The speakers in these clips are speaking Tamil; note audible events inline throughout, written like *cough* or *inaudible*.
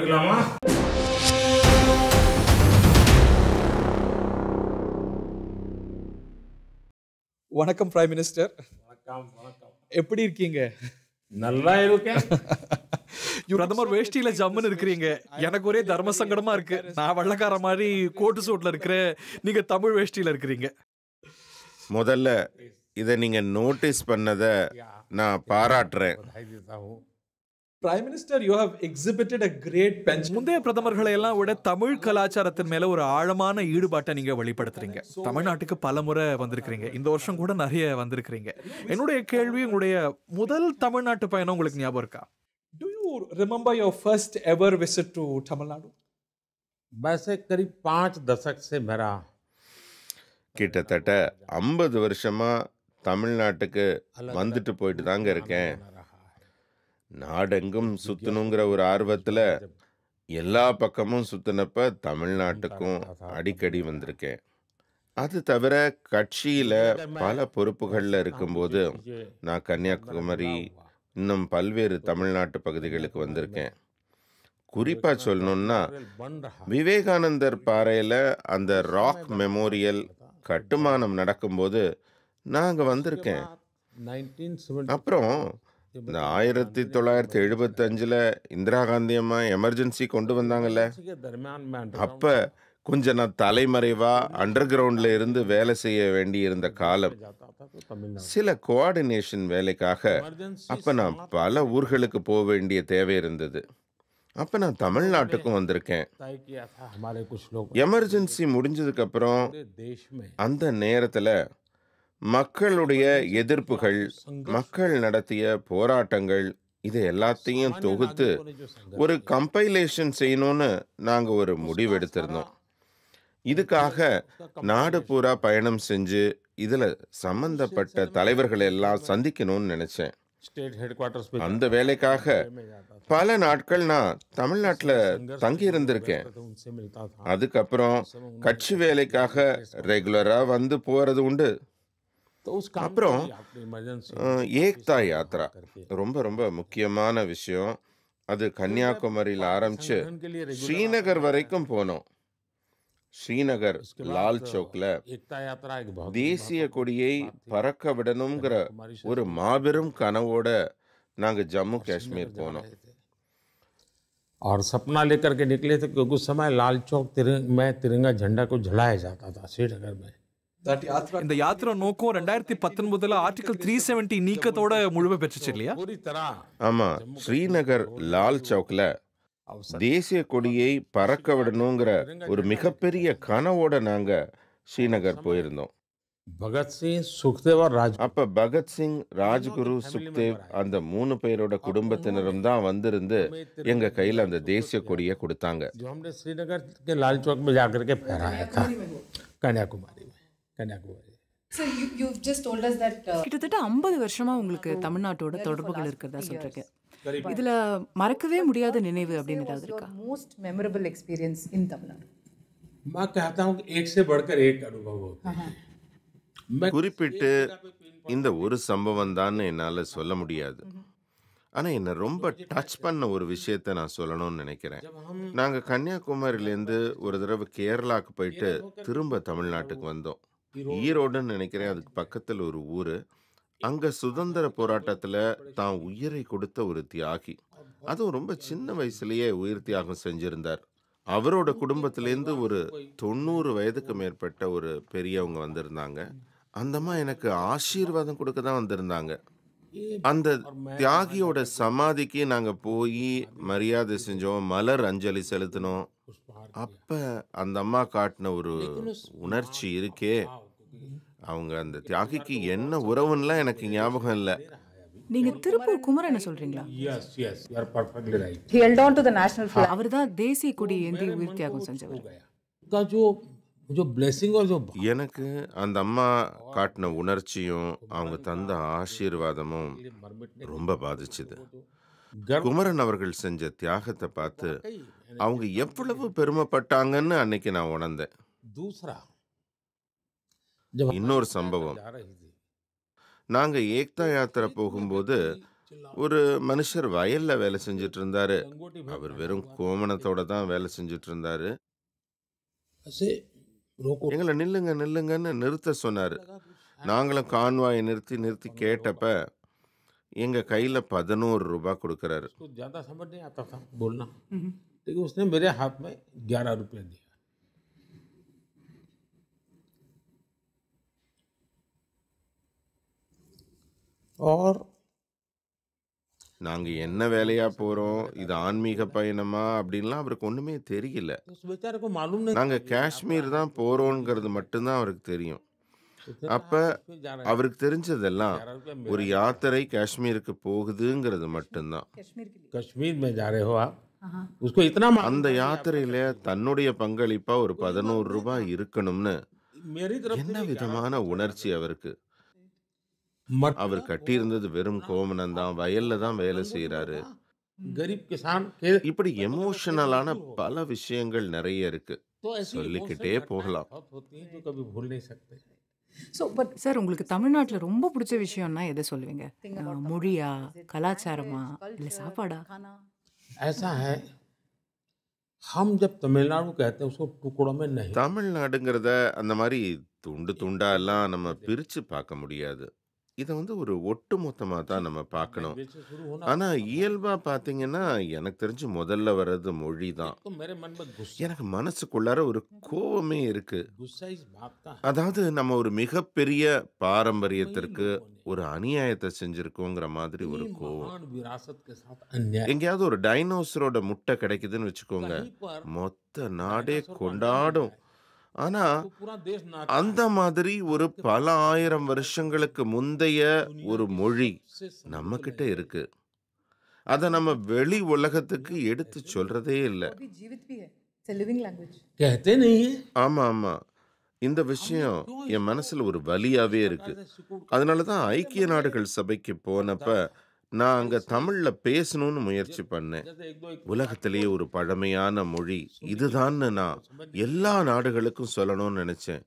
போய்க்கலாமா வணக்கம் பிரைம் மினிஸ்டர் வணக்கம் வணக்கம் எப்படி இருக்கீங்க நல்லா இருக்கேன் பிரதமர் வேஷ்டியில ஜம்முன்னு இருக்கிறீங்க எனக்கு ஒரே தர்ம சங்கடமா இருக்கு நான் வெள்ளக்கார மாதிரி கோட்டு சூட்ல இருக்கிறேன் நீங்க தமிழ் வேஷ்டியில இருக்கிறீங்க முதல்ல இதை நீங்க நோட்டீஸ் பண்ணதை நான் பாராட்டுறேன் prime minister you have exhibited a great bench முந்தைய பிரதமர்களை எல்லாம் விட தமிழ் கலாச்சாரத்தின் மேல ஒரு ஆழமான ஈடுபாட்டை நீங்க வெளிப்படுத்துறீங்க தமிழ்நாட்டுக்கு பல முறை வந்திருக்கிறீங்க இந்த வருஷம் கூட நிறைய வந்திருக்கிறீங்க என்னுடைய கேள்வி உங்களுடைய முதல் தமிழ்நாட்டு பயணம் உங்களுக்கு ஞாபகம் இருக்கா do you remember your first ever visit to Tamil Nadu वैसे करीब पाँच दशक से மெரா கிட்டத்தட்ட ஐம்பது வருஷமா தமிழ்நாட்டுக்கு வந்துட்டு போயிட்டு தாங்க இருக்கேன் நாடெங்கும் சுற்றணுங்கிற ஒரு ஆர்வத்தில் எல்லா பக்கமும் சுற்றினப்ப தமிழ்நாட்டுக்கும் அடிக்கடி வந்திருக்கேன் அது தவிர கட்சியில் பல பொறுப்புகளில் இருக்கும்போது நான் கன்னியாகுமரி இன்னும் பல்வேறு தமிழ்நாட்டு பகுதிகளுக்கு வந்திருக்கேன் குறிப்பாக சொல்லணும்னா விவேகானந்தர் பாறையில் அந்த ராக் மெமோரியல் கட்டுமானம் நடக்கும்போது நான் அங்கே வந்திருக்கேன் அப்புறம் இந்த ஆயிரத்தி தொள்ளாயிரத்தி எழுபத்தஞ்சில் இந்திரா காந்தி அம்மா எமர்ஜென்சி கொண்டு வந்தாங்கல்ல அப்போ கொஞ்சம் நான் தலைமறைவாக அண்டர் கிரவுண்டில் இருந்து வேலை செய்ய வேண்டியிருந்த காலம் சில கோஆர்டினேஷன் வேலைக்காக அப்போ நான் பல ஊர்களுக்கு போக வேண்டிய தேவை இருந்தது அப்போ நான் தமிழ்நாட்டுக்கும் வந்திருக்கேன் எமர்ஜென்சி முடிஞ்சதுக்கப்புறம் அந்த நேரத்தில் மக்களுடைய எதிர்ப்புகள் மக்கள் நடத்திய போராட்டங்கள் இது எல்லாத்தையும் தொகுத்து ஒரு கம்பைலேஷன் செய்யணும்னு நாங்கள் ஒரு முடிவெடுத்திருந்தோம் இதுக்காக நாடு பூரா பயணம் செஞ்சு இதில் சம்பந்தப்பட்ட தலைவர்கள் எல்லாம் சந்திக்கணும்னு நினச்சேன் அந்த வேலைக்காக பல நாட்கள் நான் தமிழ்நாட்டில் தங்கி இருந்திருக்கேன் அதுக்கப்புறம் கட்சி வேலைக்காக ரெகுலராக வந்து போகிறது உண்டு அப்புறம் ஏக்தா யாத்ரா ரொம்ப ரொம்ப முக்கியமான விஷயம் அது கன்னியாகுமரியில் ஆரம்பிச்சு ஸ்ரீநகர் வரைக்கும் போனோம் ஸ்ரீநகர் லால் சௌக்ல தேசிய கொடியை பறக்க விடணுங்கிற ஒரு மாபெரும் கனவோட நாங்க ஜம்மு காஷ்மீர் போனோம் और सपना लेकर के निकले थे क्योंकि उस समय लाल चौक तिरंग में तिरंगा झंडा को जलाया जाता था श्रीनगर में இந்த யாத்திரா நோக்கம் ரெண்டாயிரத்தி பத்தொன்பதுல ஆர்டிகல் த்ரீ செவன்டி நீக்கத்தோட முழுமை பெற்றுச்சு இல்லையா ஆமா ஸ்ரீநகர் லால் சவுக்ல தேசிய கொடியை பறக்க விடணுங்கிற ஒரு மிகப்பெரிய கனவோட நாங்க ஸ்ரீநகர் போயிருந்தோம் பகத்சிங் சுக்தேவ் ராஜ் அப்ப பகத்சிங் ராஜ்குரு சுக்தேவ் அந்த மூணு பேரோட குடும்பத்தினரும் தான் வந்திருந்து எங்க கையில அந்த தேசிய கொடியை கொடுத்தாங்க ஸ்ரீநகர் லால் சௌக் கன்னியாகுமரி கன்னியாகுமரி uh, கிட்டத்தட்ட ஐம்பது வருஷமா உங்களுக்கு தமிழ்நாட்டோட தொடர்புகள் இருக்கிறதா சொல்றேன் இதுல மறக்கவே முடியாத நினைவு அப்படின்னு இருக்கா most memorable experience in Tamil Nadu குறிப்பிட்டு இந்த ஒரு சம்பவம் தான் என்னால் சொல்ல முடியாது ஆனால் என்னை ரொம்ப டச் பண்ண ஒரு விஷயத்த நான் சொல்லணும்னு நினைக்கிறேன் நாங்கள் கன்னியாகுமரியிலேருந்து ஒரு தடவை கேரளாவுக்கு போயிட்டு திரும்ப தமிழ்நாட்டுக்கு வந்தோம் ஈரோடுன்னு நினைக்கிறேன் அதுக்கு பக்கத்தில் ஒரு ஊர் அங்கே சுதந்திர போராட்டத்தில் தான் உயிரை கொடுத்த ஒரு தியாகி அதுவும் ரொம்ப சின்ன வயசுலேயே உயிர் தியாகம் செஞ்சுருந்தார் அவரோட குடும்பத்திலேருந்து ஒரு தொண்ணூறு வயதுக்கு மேற்பட்ட ஒரு பெரியவங்க வந்திருந்தாங்க அந்தம்மா எனக்கு ஆசீர்வாதம் கொடுக்க தான் வந்திருந்தாங்க அந்த தியாகியோட சமாதிக்கு நாங்கள் போய் மரியாதை செஞ்சோம் மலர் அஞ்சலி செலுத்தினோம் அப்போ அந்த அம்மா காட்டின ஒரு உணர்ச்சி இருக்கே அவங்க அந்த தியாகிக்கு என்ன உறவுன்னெலாம் எனக்கு ஞாபகம் இல்லை நீங்க திருப்பூர் குமரன் சொல்றீங்களா அவர்தான் தேசிய கொடி oh, ஏந்தி உயிர் தியாகம் செஞ்சவர் எனக்கு அந்த அம்மா காட்டின உணர்ச்சியும் அவங்க தந்த ஆசீர்வாதமும் ரொம்ப பாதிச்சுது குமரன் அவர்கள் செஞ்ச தியாகத்தை பார்த்து அவங்க எவ்வளவு பெருமைப்பட்டாங்கன்னு அன்னைக்கு நான் உணர்ந்தேன் இன்னொரு சம்பவம் நாங்க ஏக்தா யாத்திரை போகும்போது ஒரு மனுஷர் வயல்ல வேலை செஞ்சுட்டு இருந்தாரு அவர் வெறும் கோமணத்தோட தான் வேலை செஞ்சுட்டு இருந்தாரு எங்களை நில்லுங்க நில்லுங்கன்னு நிறுத்த சொன்னாரு நாங்களும் கான்வாயை நிறுத்தி நிறுத்தி கேட்டப்ப எங்கள் கையில் பதினோரு ரூபா கொடுக்குறாரு उसको ज़्यादा समझ नहीं நாங்கள் என்ன வேலையாக போகிறோம் இது ஆன்மீக பயணமா அப்படின்லாம் அவருக்கு ஒன்றுமே தெரியல நாங்க நாங்கள் காஷ்மீர் தான் போகிறோங்கிறது மட்டும்தான் அவருக்கு தெரியும் அப்ப அவருக்கு தெரிஞ்சதெல்லாம் ஒரு யாத்திரை காஷ்மீருக்கு போகுதுங்கிறது மட்டும்தான் காஷ்மீர் அந்த யாத்திரையில தன்னுடைய பங்களிப்பா ஒரு பதினோரு ரூபாய் இருக்கணும்னு என்ன விதமான உணர்ச்சி அவருக்கு அவர் கட்டியிருந்தது வெறும் கோமனம் தான் வயல்ல தான் வேலை செய்யறாரு இப்படி எமோஷனலான பல விஷயங்கள் நிறைய இருக்கு சொல்லிக்கிட்டே போகலாம் ஸோ பட் சார் உங்களுக்கு தமிழ்நாட்டில் ரொம்ப பிடிச்ச விஷயம்னா எதை சொல்லுவீங்க மொழியா கலாச்சாரமா இல்லை சாப்பாடா ऐसा है हम जब तमिलनाडु कहते அந்த மாதிரி துண்டு துண்டா எல்லாம் நம்ம பிரிச்சு பார்க்க முடியாது இதை வந்து ஒரு மொத்தமாக தான் நம்ம பார்க்கணும். ஆனால் இயல்பாக பார்த்தீங்கன்னா, எனக்கு தெரிஞ்சு முதல்ல வர்றது மொழி தான். எனக்கு மனசுக்குள்ளார ஒரு கோவமே இருக்கு. அதாவது நம்ம ஒரு மிகப்பெரிய பாரம்பரியத்திற்கு ஒரு அநியாயத்தை செஞ்சிருக்கோங்கிற மாதிரி ஒரு கோவம் எங்கேயாவது ஒரு டைனோசரோட முட்டை கிடைக்குதுன்னு வச்சுக்கோங்க மொத்த நாடே கொண்டாடும் ஆனா அந்த மாதிரி ஒரு பல ஆயிரம் வருஷங்களுக்கு முந்தைய ஒரு மொழி நம்ம கிட்ட இருக்கு அதை நம்ம வெளி உலகத்துக்கு எடுத்து சொல்றதே இல்லை ஆமா ஆமா இந்த விஷயம் என் மனசுல ஒரு வலியாவே இருக்கு அதனாலதான் ஐக்கிய நாடுகள் சபைக்கு போனப்ப நான் அங்கே தமிழில் பேசணும்னு முயற்சி பண்ணேன் உலகத்திலேயே ஒரு பழமையான மொழி இதுதான்னு நான் எல்லா நாடுகளுக்கும் சொல்லணும்னு நினைச்சேன்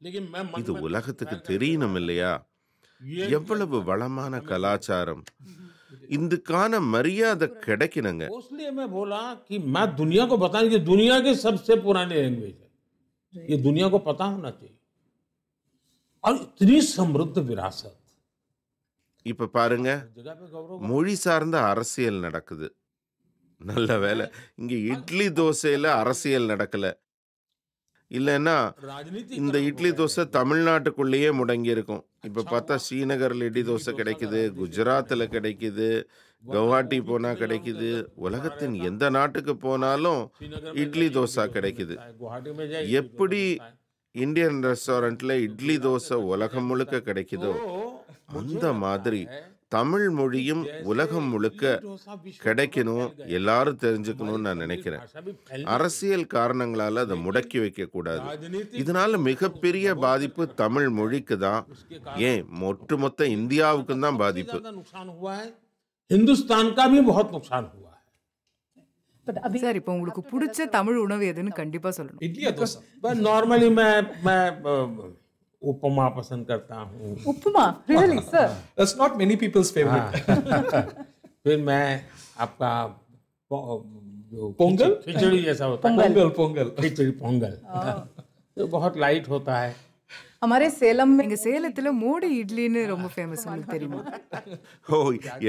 இது உலகத்துக்கு தெரியணும் இல்லையா எவ்வளவு வளமான கலாச்சாரம் இந்துக்கான மரியாதை கிடைக்கணுங்க துனியா பத்தா துனியா சப்சே புரானி லாங்குவேஜ் ये और इतनी समृद्ध विरासत இப்போ பாருங்க மொழி சார்ந்த அரசியல் நடக்குது நல்ல வேலை இங்கே இட்லி தோசையில் அரசியல் நடக்கல இல்லைன்னா இந்த இட்லி தோசை தமிழ்நாட்டுக்குள்ளேயே முடங்கி இருக்கும் இப்போ பார்த்தா ஸ்ரீநகரில் இட்லி தோசை கிடைக்குது குஜராத்தில் கிடைக்குது கவுஹாட்டி போனால் கிடைக்குது உலகத்தின் எந்த நாட்டுக்கு போனாலும் இட்லி தோசை கிடைக்குது எப்படி இந்தியன் ரெஸ்டாரண்ட்டில் இட்லி தோசை உலகம் முழுக்க கிடைக்குதோ அந்த மாதிரி தமிழ் மொழியும் உலகம் முழுக்க கிடைக்கணும் எல்லாரும் தெரிஞ்சுக்கணும்னு நான் நினைக்கிறேன் அரசியல் காரணங்களால் அதை முடக்கி வைக்கக்கூடாது இதனால மிகப்பெரிய பாதிப்பு தமிழ் மொழிக்கு தான் ஏன் ஒட்டுமொத்த இந்தியாவுக்கும் தான் பாதிப்பு இந்துஸ்தான் சார் இப்போ உங்களுக்கு பிடிச்ச தமிழ் உணவு எதுன்னு கண்டிப்பாக சொல்லணும் நார்மலி उपमा पसंद करता हूँ upma really sir that's not many peoples favourite फिर मैं आपका पोंगल खिचड़ी जैसा होता है पोंगल पोंगल खिचड़ी पोंगल तो बहुत लाइट होता है हमारे சேலம் எங்க சேலத்துல மூடு இட்லின்னு ரொம்ப ஃபேமஸ் உங்களுக்கு தெரியுமா ஓ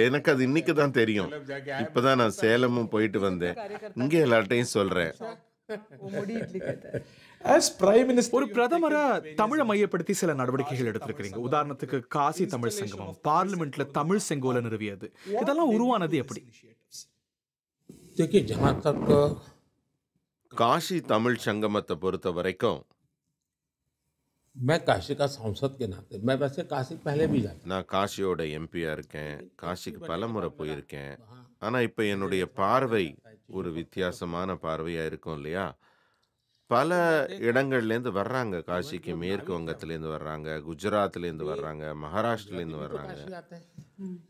எனக்கு அது இன்னைக்கு தான் தெரியும் இப்பதான் நான் சேலமும் போயிட்டு வந்தேன் இங்கே எல்லார்ட்டையும் சொல்றேன் மூடி இட்லி கேட்டேன் ஒரு பிரதமரா தமிழை மையப்படுத்தி சில நடவடிக்கைகள் எடுத்திருக்கிறீங்க உதாரணத்துக்கு காசி தமிழ் சங்கமம் பார்லிமெண்ட்ல தமிழ் செங்கோல நிறுவியது இதெல்லாம் உருவானது எப்படி காசி தமிழ் சங்கமத்தை பொறுத்த வரைக்கும் நான் காஷிக்கா சாம்சத் நாத்து நான் வசே காசி பஹலே பி நான் காசியோட எம்பியா இருக்கேன் காஷிக்கு பல முறை போயிருக்கேன் ஆனால் இப்போ என்னுடைய பார்வை ஒரு வித்தியாசமான பார்வையாக இருக்கும் இல்லையா பல இடங்கள்லேருந்து வர்றாங்க காசிக்கு மேற்கு வங்கத்துலேருந்து வர்றாங்க குஜராத்லேருந்து வர்றாங்க மகாராஷ்டிரிலேருந்து வர்றாங்க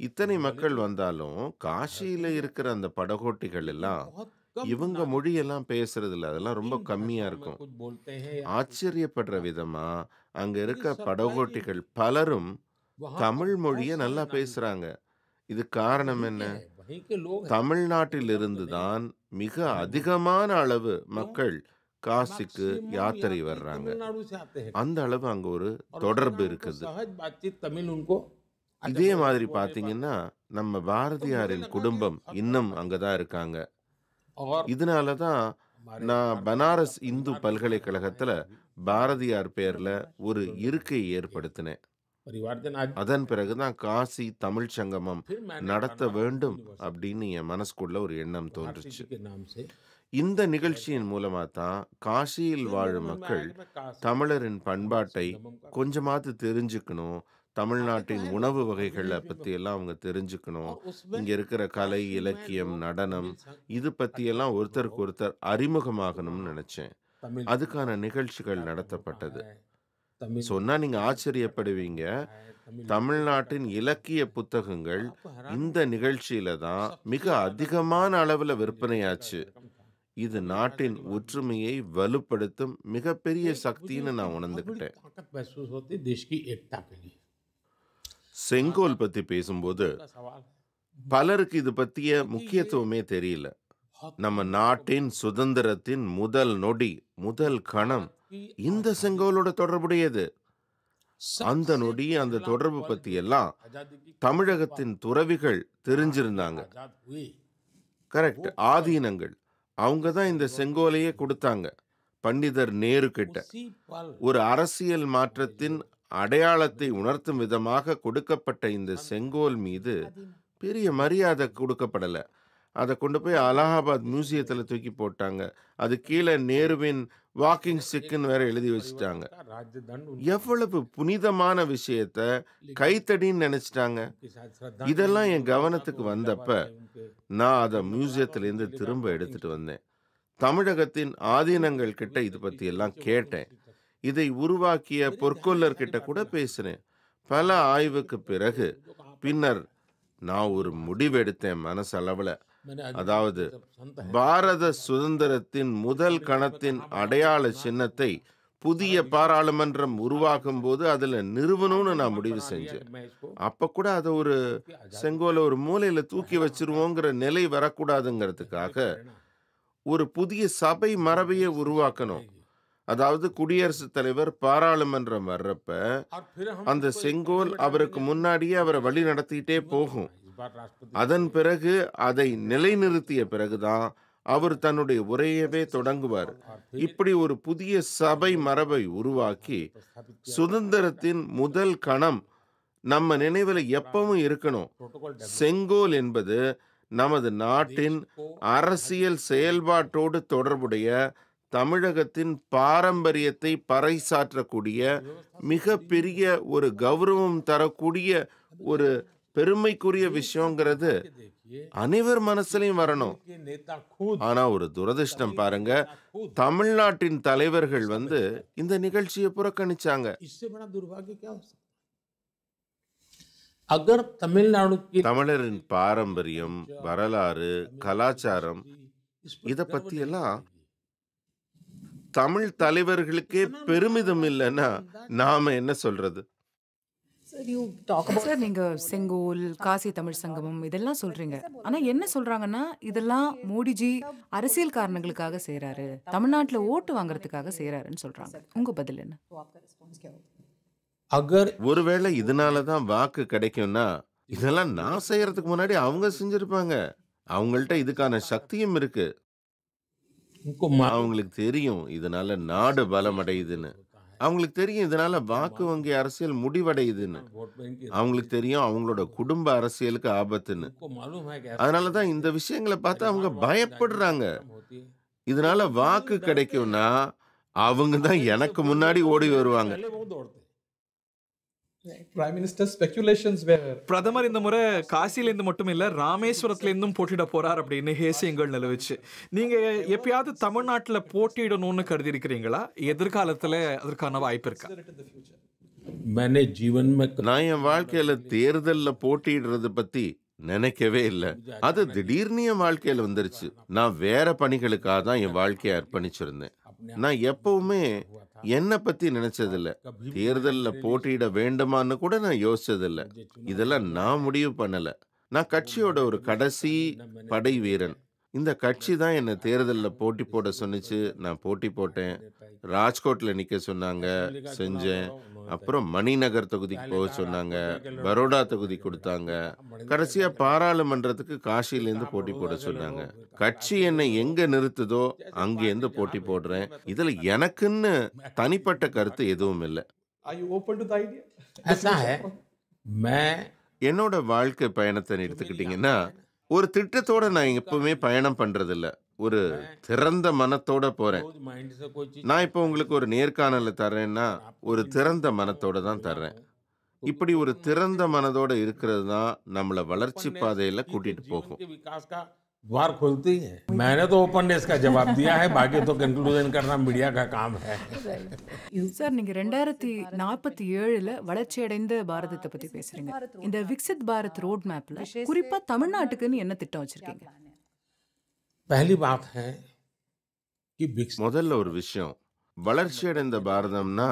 இத்தனை மக்கள் வந்தாலும் காசியில் இருக்கிற அந்த படகோட்டிகள் எல்லாம் இவங்க மொழியெல்லாம் பேசுறது இல்லை அதெல்லாம் ரொம்ப கம்மியாக இருக்கும் ஆச்சரியப்படுற விதமாக அங்கே இருக்க படகோட்டிகள் பலரும் தமிழ் மொழியை நல்லா பேசுகிறாங்க இது காரணம் என்ன தமிழ்நாட்டிலிருந்து தான் மிக அதிகமான அளவு மக்கள் காசிக்கு யாத்திரை வர்றாங்க அந்த அளவு அங்க ஒரு தொடர்பு இருக்குது இதே மாதிரி பாத்தீங்கன்னா நம்ம பாரதியாரின் குடும்பம் இன்னும் அங்கதான் இருக்காங்க இதனால தான் நான் பனாரஸ் இந்து பல்கலைக்கழகத்துல பாரதியார் பேர்ல ஒரு இருக்கை ஏற்படுத்தினேன் அதன் பிறகுதான் காசி தமிழ் சங்கமம் நடத்த வேண்டும் அப்படின்னு என் மனசுக்குள்ள ஒரு எண்ணம் தோன்றுச்சு இந்த நிகழ்ச்சியின் மூலமாக தான் காசியில் வாழும் மக்கள் தமிழரின் பண்பாட்டை கொஞ்சமாவது தெரிஞ்சுக்கணும் தமிழ்நாட்டின் உணவு வகைகளை பற்றி எல்லாம் அவங்க தெரிஞ்சுக்கணும் இங்கே இருக்கிற கலை இலக்கியம் நடனம் இது பற்றியெல்லாம் ஒருத்தருக்கு ஒருத்தர் அறிமுகமாகணும்னு நினச்சேன் அதுக்கான நிகழ்ச்சிகள் நடத்தப்பட்டது சொன்னா நீங்க ஆச்சரியப்படுவீங்க தமிழ்நாட்டின் இலக்கிய புத்தகங்கள் இந்த நிகழ்ச்சியில தான் மிக அதிகமான அளவுல விற்பனையாச்சு இது நாட்டின் ஒற்றுமையை வலுப்படுத்தும் மிகப்பெரிய சக்தின்னு நான் உணர்ந்துக்கிட்டேன் செங்கோல் பத்தி பேசும்போது பலருக்கு இது பத்திய முக்கியத்துவமே தெரியல நம்ம நாட்டின் சுதந்திரத்தின் முதல் நொடி முதல் கணம் இந்த செங்கோலோட தொடர்புடையது அந்த நொடி அந்த தொடர்பு பத்தி எல்லாம் தமிழகத்தின் துறவிகள் தெரிஞ்சிருந்தாங்க கரெக்ட் ஆதீனங்கள் அவங்க தான் இந்த செங்கோலையே கொடுத்தாங்க பண்டிதர் நேரு கிட்ட ஒரு அரசியல் மாற்றத்தின் அடையாளத்தை உணர்த்தும் விதமாக கொடுக்கப்பட்ட இந்த செங்கோல் மீது பெரிய மரியாதை கொடுக்கப்படலை அதை கொண்டு போய் அலகாபாத் மியூசியத்தில் தூக்கி போட்டாங்க அது கீழே நேருவின் வாக்கிங் ஸ்டிக்குன்னு வேற எழுதி வச்சுட்டாங்க எவ்வளவு புனிதமான விஷயத்த கைத்தடின்னு நினச்சிட்டாங்க இதெல்லாம் என் கவனத்துக்கு வந்தப்ப நான் அதை மியூசியத்திலேருந்து திரும்ப எடுத்துட்டு வந்தேன் தமிழகத்தின் ஆதீனங்கள் கிட்ட இது பற்றி எல்லாம் கேட்டேன் இதை உருவாக்கிய பொற்கொள்ளர்கிட்ட கூட பேசினேன் பல ஆய்வுக்கு பிறகு பின்னர் நான் ஒரு முடிவெடுத்தேன் மனசளவில் அதாவது பாரத சுதந்திரத்தின் முதல் கணத்தின் அடையாள சின்னத்தை புதிய பாராளுமன்றம் உருவாகும் போது அதில் நிறுவனம்னு நான் முடிவு செஞ்சேன் அப்போ கூட அதை ஒரு செங்கோலை ஒரு மூலையில் தூக்கி வச்சிருவோங்கிற நிலை வரக்கூடாதுங்கிறதுக்காக ஒரு புதிய சபை மரபையை உருவாக்கணும் அதாவது குடியரசுத் தலைவர் பாராளுமன்றம் வர்றப்ப அந்த செங்கோல் அவருக்கு முன்னாடியே அவரை வழி நடத்திட்டே போகும் அதன் பிறகு அதை நிலைநிறுத்திய பிறகுதான் அவர் தன்னுடைய உரையவே தொடங்குவார் இப்படி ஒரு புதிய சபை மரபை உருவாக்கி சுதந்திரத்தின் முதல் கணம் நம்ம நினைவில் எப்பவும் இருக்கணும் செங்கோல் என்பது நமது நாட்டின் அரசியல் செயல்பாட்டோடு தொடர்புடைய தமிழகத்தின் பாரம்பரியத்தை பறைசாற்றக்கூடிய மிக பெரிய ஒரு கௌரவம் தரக்கூடிய ஒரு பெருமைக்குரிய விஷயங்கிறது அனைவர் மனசுலையும் வரணும் ஆனா ஒரு துரதிருஷ்டம் பாருங்க தமிழ்நாட்டின் தலைவர்கள் வந்து இந்த நிகழ்ச்சியை புறக்கணிச்சாங்க தமிழ்நாடு தமிழரின் பாரம்பரியம் வரலாறு கலாச்சாரம் இத பத்தி எல்லாம் தமிழ் தலைவர்களுக்கே பெருமிதம் இல்லைன்னா நாம என்ன சொல்றது சார் நீங்க செங்கோல் காசி தமிழ் சங்கமம் இதெல்லாம் சொல்றீங்க ஆனா என்ன சொல்றாங்கன்னா இதெல்லாம் மோடிஜி அரசியல் காரணங்களுக்காக செய்யறாரு தமிழ்நாட்டுல ஓட்டு வாங்குறதுக்காக செய்யறாருன்னு சொல்றாங்க உங்க பதில் என்ன அகர் ஒருவேளை இதனால தான் வாக்கு கிடைக்கும்னா இதெல்லாம் நான் செய்யறதுக்கு முன்னாடி அவங்க செஞ்சிருப்பாங்க அவங்கள்ட்ட இதுக்கான சக்தியும் இருக்கு அவங்களுக்கு தெரியும் இதனால நாடு பலம் அடையுதுன்னு அவங்களுக்கு தெரியும் இதனால வாக்கு வங்கி அரசியல் முடிவடையுதுன்னு அவங்களுக்கு தெரியும் அவங்களோட குடும்ப அரசியலுக்கு ஆபத்துன்னு அதனால தான் இந்த விஷயங்களை பார்த்து அவங்க பயப்படுறாங்க இதனால வாக்கு கிடைக்கும்னா அவங்க தான் எனக்கு முன்னாடி ஓடி வருவாங்க பிரைம் மினிஸ்டர் பிரதமர் இந்த முறை காசிலேருந்து மட்டும் இல்லை ராமேஸ்வரத்துலேருந்தும் போட்டியிட போறார் அப்படின்னு ஹேசியங்கள் நிலவுச்சு நீங்க எப்பயாவது தமிழ்நாட்டில் போட்டியிடணும்னு கருதி இருக்கிறீங்களா எதிர்காலத்தில் அதற்கான வாய்ப்பு இருக்கா நான் என் வாழ்க்கையில தேர்தலில் போட்டியிடுறது பத்தி நினைக்கவே இல்லை அது திடீர்னு என் வாழ்க்கையில வந்துருச்சு நான் வேற பணிகளுக்காக தான் என் வாழ்க்கையை அர்ப்பணிச்சிருந்தேன் நான் எப்பவுமே என்னை பற்றி நினச்சதில்ல தேர்தலில் போட்டியிட வேண்டுமான்னு கூட நான் யோசிச்சதில்லை இதெல்லாம் நான் முடிவு பண்ணலை நான் கட்சியோட ஒரு கடைசி படை வீரன் இந்த கட்சி தான் என்னை தேர்தலில் போட்டி போட சொன்னிச்சு நான் போட்டி போட்டேன் ராஜ்கோட்டில் நிற்க சொன்னாங்க செஞ்சேன் அப்புறம் மணிநகர் தொகுதிக்கு போக சொன்னாங்க பரோடா தொகுதி கொடுத்தாங்க கடைசியாக பாராளுமன்றத்துக்கு காஷிலேருந்து போட்டி போட சொன்னாங்க கட்சி என்னை எங்கே நிறுத்துதோ அங்கேருந்து போட்டி போடுறேன் இதில் எனக்குன்னு தனிப்பட்ட கருத்து எதுவும் இல்லை என்னோட வாழ்க்கை பயணத்தை எடுத்துக்கிட்டீங்கன்னா ஒரு திட்டத்தோட நான் எப்பவுமே பயணம் பண்றதில்லை ஒரு திறந்த மனத்தோட போறேன் நான் இப்போ உங்களுக்கு ஒரு நேர்காணல தர்றேன்னா ஒரு திறந்த மனத்தோட தான் தர்றேன் இப்படி ஒரு திறந்த மனதோட இருக்கிறது தான் நம்மளை வளர்ச்சி பாதையில கூட்டிட்டு போகும் द्वार खोलती है मैंने तो ओपननेस का जवाब दिया है बाकी तो कंक्लूजन करना मीडिया का काम है சார் நீங்க ரெண்டாயிரத்தி நாற்பத்தி ஏழுல வளர்ச்சி வளர்ச்சியடைந்த பாரதத்தை பத்தி பேசுறீங்க இந்த விக்சித் பாரத் ரோட் மேப்ல குறிப்பா தமிழ்நாட்டுக்குன்னு என்ன திட்டம் வச்சிருக்கீங்க பாத் ஹே முதல்ல ஒரு விஷயம் வளர்ச்சி அடைந்த *laughs* பாரதம்னா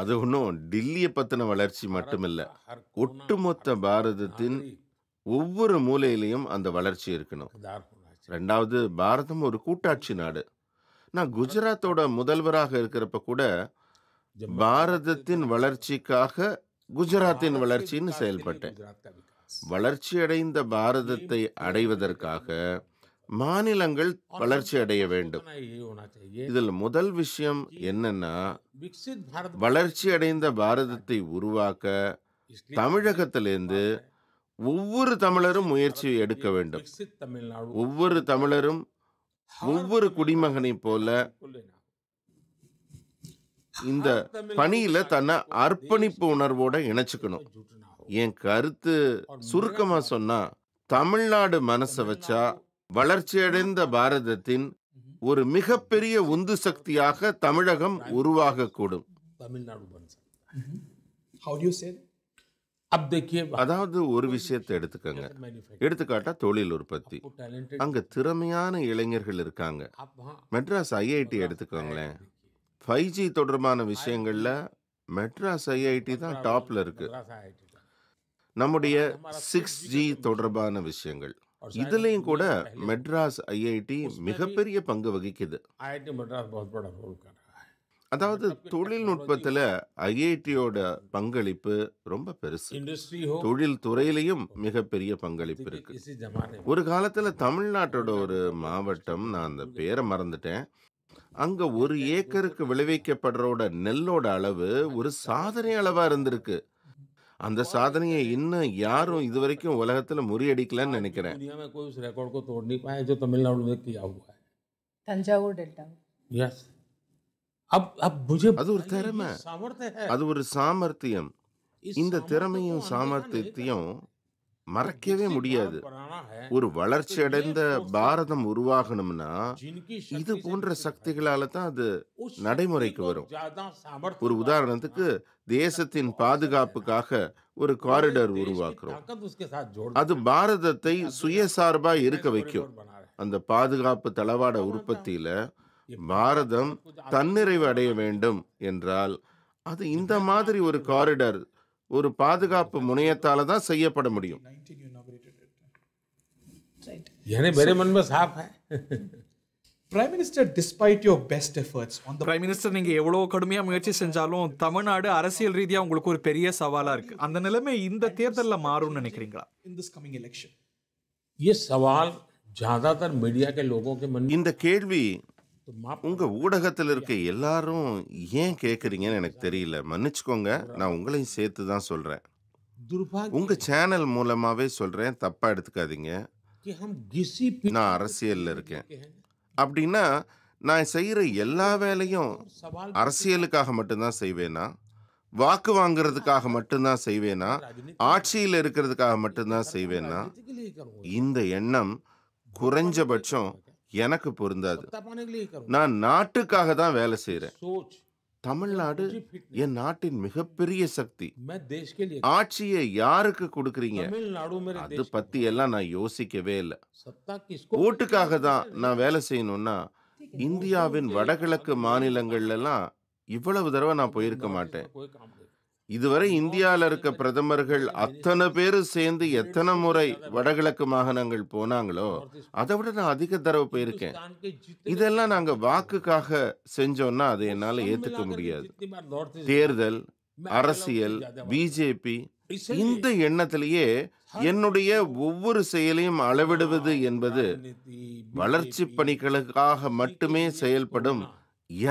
அது ஒன்றும் டில்லியை பற்றின வளர்ச்சி மட்டுமில்ல ஒட்டுமொத்த பாரதத்தின் ஒவ்வொரு மூலையிலையும் அந்த வளர்ச்சி இருக்கணும் ரெண்டாவது பாரதம் ஒரு கூட்டாட்சி நாடு நான் குஜராத்தோட முதல்வராக இருக்கிறப்ப கூட பாரதத்தின் வளர்ச்சிக்காக குஜராத்தின் வளர்ச்சின்னு செயல்பட்டேன் வளர்ச்சி அடைந்த பாரதத்தை அடைவதற்காக மாநிலங்கள் வளர்ச்சி அடைய வேண்டும் இதில் முதல் விஷயம் என்னன்னா வளர்ச்சி அடைந்த பாரதத்தை உருவாக்க தமிழகத்திலிருந்து ஒவ்வொரு தமிழரும் முயற்சி எடுக்க வேண்டும் ஒவ்வொரு தமிழரும் ஒவ்வொரு குடிமகனை போல இந்த பணியில தன்னை அர்ப்பணிப்பு உணர்வோட இணைச்சுக்கணும் என் கருத்து சுருக்கமா சொன்னா தமிழ்நாடு மனசை வச்சா வளர்ச்சியடைந்த பாரதத்தின் ஒரு மிகப்பெரிய உந்து சக்தியாக தமிழகம் உருவாகக்கூடும் அதாவது ஒரு விஷயத்தை எடுத்துக்கங்க எடுத்துக்காட்டா தொழில் உற்பத்தி அங்க திறமையான இளைஞர்கள் இருக்காங்க மெட்ராஸ் ஐஐடி எடுத்துக்கோங்களேன் ஃபைவ் ஜி தொடர்பான விஷயங்கள்ல மெட்ராஸ் ஐஐடி தான் டாப்ல இருக்கு நம்முடைய சிக்ஸ் ஜி தொடர்பான விஷயங்கள் இதுலேயும் கூட மெட்ராஸ் ஐஐடி மிகப்பெரிய பங்கு வகிக்குது அதாவது தொழில்நுட்பத்தில் ஐஐடியோட பங்களிப்பு ரொம்ப பெருசு தொழில் துறையிலையும் மிகப்பெரிய பங்களிப்பு இருக்கு ஒரு காலத்தில் தமிழ்நாட்டோட ஒரு மாவட்டம் நான் அந்த பேரை மறந்துட்டேன் அங்க ஒரு ஏக்கருக்கு விளைவிக்கப்படுறோட நெல்லோட அளவு ஒரு சாதனை அளவா இருந்திருக்கு அந்த சாதனையை இன்னும் யாரும் இதுவரைக்கும் வரைக்கும் உலகத்தில் முறியடிக்கலன்னு நினைக்கிறேன் எஸ் அது ஒரு திறமை அது ஒரு சாமர்த்தியம் இந்த திறமையும் சாமர்த்தியத்தையும் மறக்கவே முடியாது ஒரு வளர்ச்சி அடைந்த பாரதம் உருவாகணும்னா இது போன்ற சக்திகளால தான் அது நடைமுறைக்கு வரும் ஒரு உதாரணத்துக்கு தேசத்தின் பாதுகாப்புக்காக ஒரு காரிடர் உருவாக்குறோம் அது பாரதத்தை சுயசார்பா இருக்க வைக்கும் அந்த பாதுகாப்பு தளவாட உற்பத்தியில பாரதம் தன்னிறைவு அடைய வேண்டும் என்றால் அது இந்த மாதிரி ஒரு காரிடர் ஒரு பாதுகாப்பு முனையத்தால் தான் செய்யப்பட முடியும் prime minister despite your best efforts prime minister நீங்கள் எவ்வளோ கடுமையாக முயற்சி செஞ்சாலும் தமிழ்நாடு அரசியல் ரீதியாக உங்களுக்கு ஒரு பெரிய சவாலாக இருக்குது அந்த நிலைமை இந்த தேர்தலில் மாறும்னு நினைக்கிறீங்களா இன் திஸ் கமிங் எலெக்ஷன் ये सवाल ज़्यादातर मीडिया के लोगों के मन இந்த கேள்வி உங்கள் ஊடகத்தில் இருக்க எல்லாரும் ஏன் கேட்குறீங்கன்னு எனக்கு தெரியல மன்னிச்சுக்கோங்க நான் உங்களையும் சேர்த்து தான் சொல்கிறேன் உங்கள் சேனல் மூலமாகவே சொல்கிறேன் தப்பாக எடுத்துக்காதீங்க நான் அரசியலில் இருக்கேன் அப்படின்னா நான் செய்கிற எல்லா வேலையும் அரசியலுக்காக மட்டும்தான் செய்வேனா வாக்கு வாங்குறதுக்காக மட்டும்தான் செய்வேனா ஆட்சியில் இருக்கிறதுக்காக மட்டும்தான் செய்வேனா இந்த எண்ணம் குறைஞ்சபட்சம் எனக்கு பொருந்தாது நான் நாட்டுக்காக தான் வேலை செய்கிறேன் தமிழ்நாடு என் நாட்டின் மிகப்பெரிய சக்தி ஆட்சியை யாருக்கு கொடுக்குறீங்க அது பத்தி எல்லாம் நான் யோசிக்கவே இல்லை ஓட்டுக்காக தான் நான் வேலை செய்யணும்னா இந்தியாவின் வடகிழக்கு மாநிலங்கள்லாம் இவ்வளவு தடவை நான் போயிருக்க மாட்டேன் இதுவரை இந்தியாவில் இருக்க பிரதமர்கள் அத்தனை பேர் சேர்ந்து எத்தனை முறை வடகிழக்கு மாகாணங்கள் போனாங்களோ அதை விட நான் அதிக தடவை போயிருக்கேன் இதெல்லாம் நாங்கள் வாக்குக்காக செஞ்சோம்னா அதை என்னால் ஏற்றுக்க முடியாது தேர்தல் அரசியல் பிஜேபி இந்த எண்ணத்திலேயே என்னுடைய ஒவ்வொரு செயலையும் அளவிடுவது என்பது வளர்ச்சி பணிகளுக்காக மட்டுமே செயல்படும்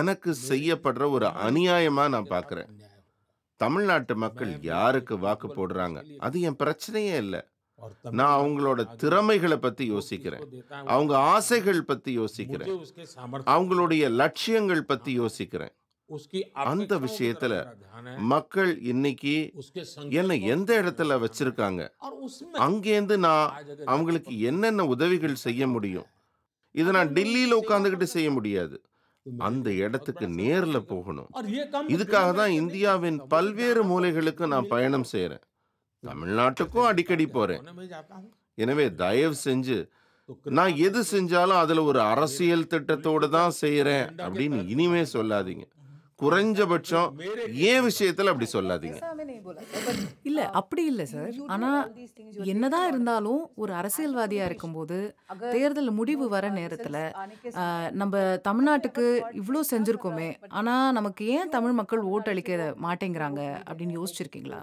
எனக்கு செய்யப்படுற ஒரு அநியாயமா நான் பார்க்கிறேன் தமிழ்நாட்டு மக்கள் யாருக்கு வாக்கு போடுறாங்க அது என் பிரச்சனையே இல்லை நான் அவங்களோட திறமைகளை பத்தி யோசிக்கிறேன் அவங்க ஆசைகள் பத்தி யோசிக்கிறேன் அவங்களுடைய லட்சியங்கள் பத்தி யோசிக்கிறேன் அந்த விஷயத்துல மக்கள் இன்னைக்கு என்ன எந்த இடத்துல வச்சிருக்காங்க அங்கேருந்து நான் அவங்களுக்கு என்னென்ன உதவிகள் செய்ய முடியும் இதை நான் டெல்லியில உட்காந்துக்கிட்டு செய்ய முடியாது அந்த இடத்துக்கு நேர்ல போகணும் இதுக்காக தான் இந்தியாவின் பல்வேறு மூலைகளுக்கு நான் பயணம் செய்கிறேன் தமிழ்நாட்டுக்கும் அடிக்கடி போறேன் எனவே தயவு செஞ்சு நான் எது செஞ்சாலும் அதுல ஒரு அரசியல் திட்டத்தோடு தான் செய்யறேன் அப்படின்னு இனிமே சொல்லாதீங்க குறைஞ்சபட்சம் ஏன் விஷயத்தில் அப்படி சொல்லாதீங்க இல்லை அப்படி இல்லை சார் ஆனால் என்னதான் இருந்தாலும் ஒரு அரசியல்வாதியாக இருக்கும்போது தேர்தல் முடிவு வர நேரத்தில் நம்ம தமிழ்நாட்டுக்கு இவ்வளோ செஞ்சுருக்கோமே ஆனால் நமக்கு ஏன் தமிழ் மக்கள் ஓட்டளிக்க மாட்டேங்கிறாங்க அப்படின்னு யோசிச்சிருக்கீங்களா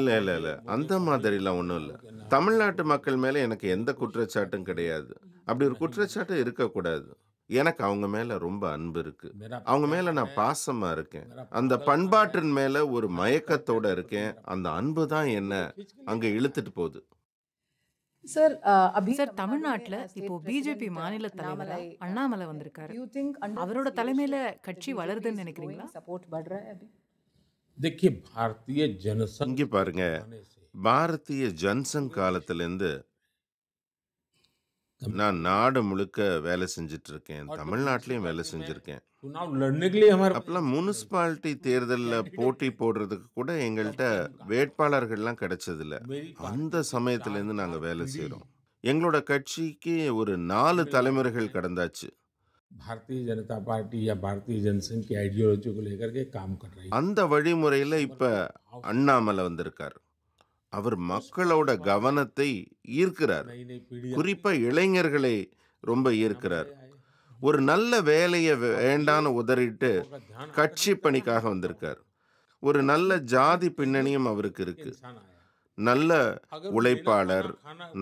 இல்லை இல்லை இல்லை அந்த மாதிரிலாம் ஒன்றும் இல்லை தமிழ்நாட்டு மக்கள் மேலே எனக்கு எந்த குற்றச்சாட்டும் கிடையாது அப்படி ஒரு குற்றச்சாட்டு இருக்கக்கூடாது எனக்கு அவங்க மேல ரொம்ப அன்பு இருக்கு அவங்க மேல நான் பாசமா இருக்கேன் அந்த பண்பாட்டின் மேல ஒரு மயக்கத்தோட இருக்கேன் அந்த அன்பு தான் என்ன அங்க இழுத்துட்டு போகுது சார் சார் தமிழ்நாட்டில் இப்போ பிஜேபி மாநில தலைவர் அண்ணாமலை வந்திருக்காரு அவரோட தலைமையில கட்சி வளருதுன்னு நினைக்கிறீங்களா சப்போர்ட் பண்ற பாரதிய ஜனசங்கி பாருங்க பாரதிய ஜன்சங் காலத்திலேருந்து நான் நாடு முழுக்க வேலை செஞ்சுட்டு இருக்கேன் தமிழ்நாட்டிலையும் வேலை செஞ்சுருக்கேன் அப்பெல்லாம் முனிசிபாலிட்டி தேர்தலில் *laughs* போட்டி போடுறதுக்கு கூட எங்கள்கிட்ட வேட்பாளர்கள்லாம் கிடைச்சதில்ல அந்த சமயத்துலேருந்து நாங்கள் வேலை செய்கிறோம் எங்களோட கட்சிக்கு ஒரு நாலு தலைமுறைகள் கடந்தாச்சு பாரதிய ஜனதா பார்ட்டி யா பாரதிய ஜனசங்கி ஐடியாலஜி காம் அந்த வழிமுறையில் இப்போ அண்ணாமலை வந்திருக்காரு அவர் மக்களோட கவனத்தை ஈர்க்கிறார் குறிப்பா இளைஞர்களை ரொம்ப ஈர்க்கிறார் ஒரு நல்ல வேலையை வேண்டான்னு உதறிட்டு கட்சி பணிக்காக வந்திருக்கார் ஒரு நல்ல ஜாதி பின்னணியும் அவருக்கு இருக்கு நல்ல உழைப்பாளர்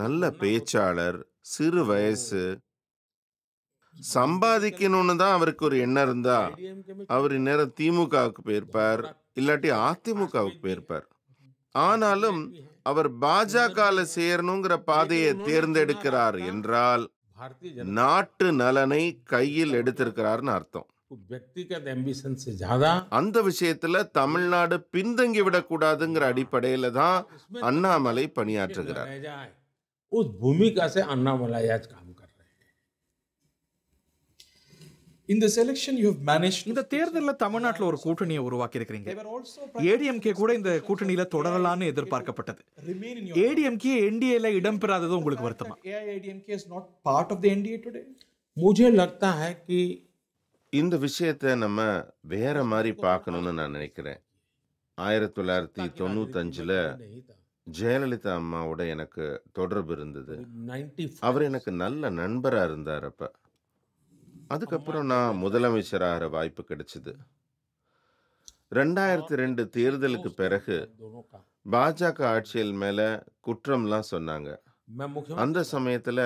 நல்ல பேச்சாளர் சிறு வயசு சம்பாதிக்கணும்னு தான் அவருக்கு ஒரு எண்ணம் இருந்தா அவர் இந்நேரம் திமுகவுக்கு போயிருப்பார் இல்லாட்டி அதிமுகவுக்கு போயிருப்பார் ஆனாலும் அவர் பாஜகவில் சேரணுங்கிற பாதையை தேர்ந்தெடுக்கிறார் என்றால் நாட்டு நலனை கையில் எடுத்திருக்கிறார்னு அர்த்தம் அந்த விஷயத்துல தமிழ்நாடு பின்தங்கி விடக்கூடாதுங்கிற அடிப்படையில தான் அண்ணாமலை பணியாற்றுகிறார் அண்ணாமலை இந்த செலெக்ஷன் யூ மேனேஜ் இந்த தேர்தலில் தமிழ்நாட்டில் ஒரு கூட்டணியை உருவாக்கி இருக்கிறீங்க ஏடிஎம்கே கூட இந்த கூட்டணியில் தொடரலான்னு எதிர்பார்க்கப்பட்டது ஏடிஎம்கே என்டிஏல பெறாதது உங்களுக்கு வருத்தமா ADMK is not part of the NDA today முஜே லக்தா ஹை கி இந்த விஷயத்தை நம்ம வேற மாதிரி பார்க்கணும்னு நான் நினைக்கிறேன் ஆயிரத்தி தொள்ளாயிரத்தி தொண்ணூத்தஞ்சில் ஜெயலலிதா அம்மாவோட எனக்கு தொடர்பு இருந்தது அவர் எனக்கு நல்ல நண்பராக இருந்தார் அப்போ அதுக்கப்புறம் நான் முதலமைச்சராகிற வாய்ப்பு கிடைச்சிது ரெண்டாயிரத்தி ரெண்டு தேர்தலுக்கு பிறகு பாஜக ஆட்சியில் மேலே குற்றம்லாம் சொன்னாங்க அந்த சமயத்தில்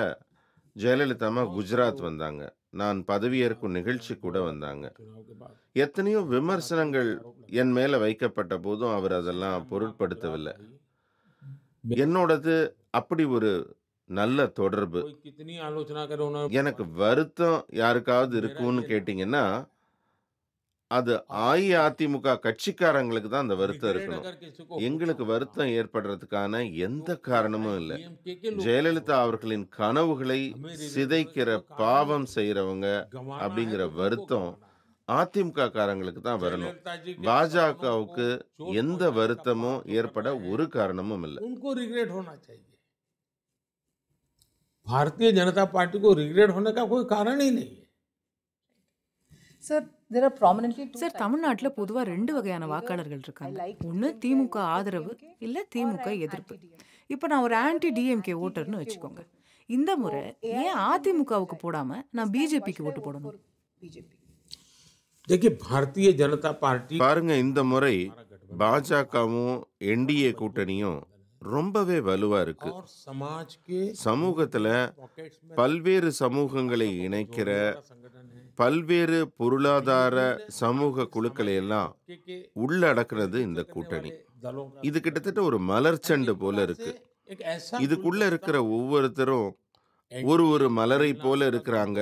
ஜெயலலிதாமா குஜராத் வந்தாங்க நான் பதவியேற்கும் நிகழ்ச்சி கூட வந்தாங்க எத்தனையோ விமர்சனங்கள் என் மேலே வைக்கப்பட்ட போதும் அவர் அதெல்லாம் பொருட்படுத்தவில்லை என்னோடது அப்படி ஒரு நல்ல தொடர்பு எனக்கு வருத்தம் யாருக்காவது இருக்கும்னு கேட்டிங்கன்னா அது அஇஅதிமுக கட்சிக்காரங்களுக்கு தான் அந்த வருத்தம் இருக்கணும் எங்களுக்கு வருத்தம் ஏற்படுறதுக்கான எந்த காரணமும் இல்லை ஜெயலலிதா அவர்களின் கனவுகளை சிதைக்கிற பாவம் செய்யறவங்க அப்படிங்கிற வருத்தம் அதிமுக காரங்களுக்கு தான் வரணும் பாஜகவுக்கு எந்த வருத்தமும் ஏற்பட ஒரு காரணமும் இல்லை भारतीय जनता पार्टी को रिग्रेट होने का कोई कारण ही नहीं है சார் சார் தமிழ்நாட்டில் பொதுவாக ரெண்டு வகையான வாக்காளர்கள் இருக்காங்க ஒன்று திமுக ஆதரவு இல்லை திமுக எதிர்ப்பு இப்போ நான் ஒரு ஆன்டி டிஎம்கே ஓட்டர்னு வச்சுக்கோங்க இந்த முறை oh, ஏன் அதிமுகவுக்கு போடாமல் நான் பிஜேபிக்கு ஓட்டு போடணும் BJP Bharatiya Janata party party பாருங்க இந்த முறை பாஜகவும் என்டிஏ கூட்டணியும் ரொம்பவே வலுவாக இருக்கு சமூகத்தில் பல்வேறு சமூகங்களை இணைக்கிற பல்வேறு பொருளாதார சமூக குழுக்களை எல்லாம் உள்ளடக்கிறது இந்த கூட்டணி இது கிட்டத்தட்ட ஒரு மலர்ச்சண்டு போல இருக்கு இதுக்குள்ள இருக்கிற ஒவ்வொருத்தரும் ஒரு ஒரு மலரை போல இருக்கிறாங்க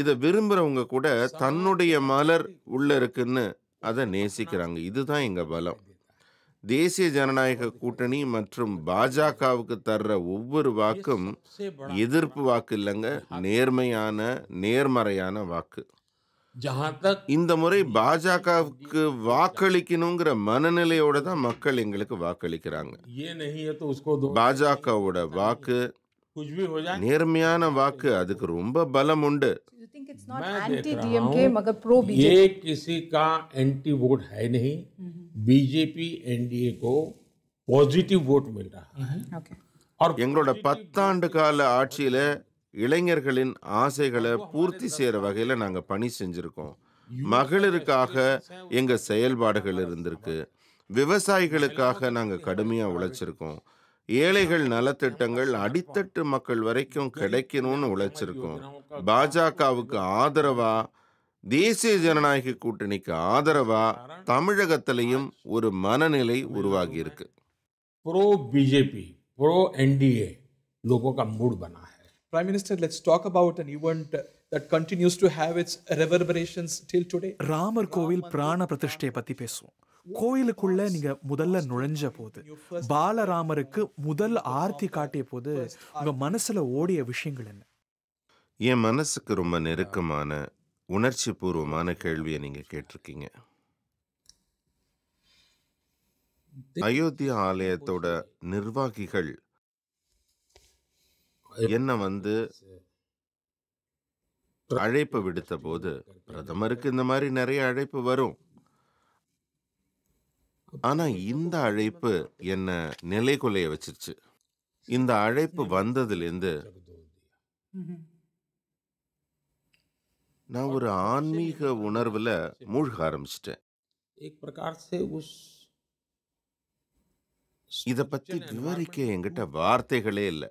இதை விரும்புறவங்க கூட தன்னுடைய மலர் உள்ள இருக்குன்னு அதை நேசிக்கிறாங்க இதுதான் எங்க பலம் தேசிய ஜனநாயக கூட்டணி மற்றும் பாஜகவுக்கு தர்ற ஒவ்வொரு வாக்கும் எதிர்ப்பு வாக்கு இல்லைங்க நேர்மையான நேர்மறையான வாக்கு இந்த முறை பாஜகவுக்கு வாக்களிக்கணுங்கிற மனநிலையோட தான் மக்கள் எங்களுக்கு வாக்களிக்கிறாங்க பாஜகவோட வாக்கு நேர்மையான வாக்கு அதுக்கு ரொம்ப பலம் உண்டு பிஜேபி एनडीए को पॉजिटिव वोट मिल mm-hmm. எங்களோட பத்தாண்டு கால ஆட்சியில் இளைஞர்களின் ஆசைகளை பூர்த்தி செய்கிற வகையில் நாங்கள் பணி செஞ்சுருக்கோம் மகளிருக்காக எங்கள் செயல்பாடுகள் இருந்திருக்கு விவசாயிகளுக்காக நாங்கள் கடுமையாக உழைச்சிருக்கோம் ஏழைகள் நலத்திட்டங்கள் அடித்தட்டு மக்கள் வரைக்கும் கிடைக்கணும்னு உழைச்சிருக்கோம் பாஜகவுக்கு ஆதரவாக தேசிய ஜனநாயக கூட்டணிக்கு ஆதரவா தமிழகத்திலையும் ஒரு மனநிலை உருவாகி இருக்கு ப்ரோ பிஜேபி ப்ரோ என்டிஏ லோகோ கா மூட் பனா ஹை prime minister let's talk about an event that continues to have its reverberations till today Ramar கோவில் பிராண பிரதிஷ்டையை பத்தி பேசுவோம் கோயிலுக்குள்ள நீங்க முதல்ல நுழைஞ்ச போது பாலராமருக்கு முதல் ஆர்த்தி காட்டிய போது உங்க மனசுல ஓடிய விஷயங்கள் என்ன என் மனசுக்கு ரொம்ப நெருக்கமான உணர்ச்சி பூர்வமான கேள்வியை நீங்கள் கேட்டிருக்கீங்க அயோத்தியா ஆலயத்தோட நிர்வாகிகள் என்ன வந்து அழைப்பு விடுத்த போது பிரதமருக்கு இந்த மாதிரி நிறைய அழைப்பு வரும் ஆனா இந்த அழைப்பு என்ன நிலை கொலைய வச்சிருச்சு இந்த அழைப்பு வந்ததுல இருந்து நான் ஒரு ஆன்மீக உணர்வில் மூழ்க ஆரம்பிச்சிட்டேன் இதை பற்றி விவரிக்க என்கிட்ட வார்த்தைகளே இல்லை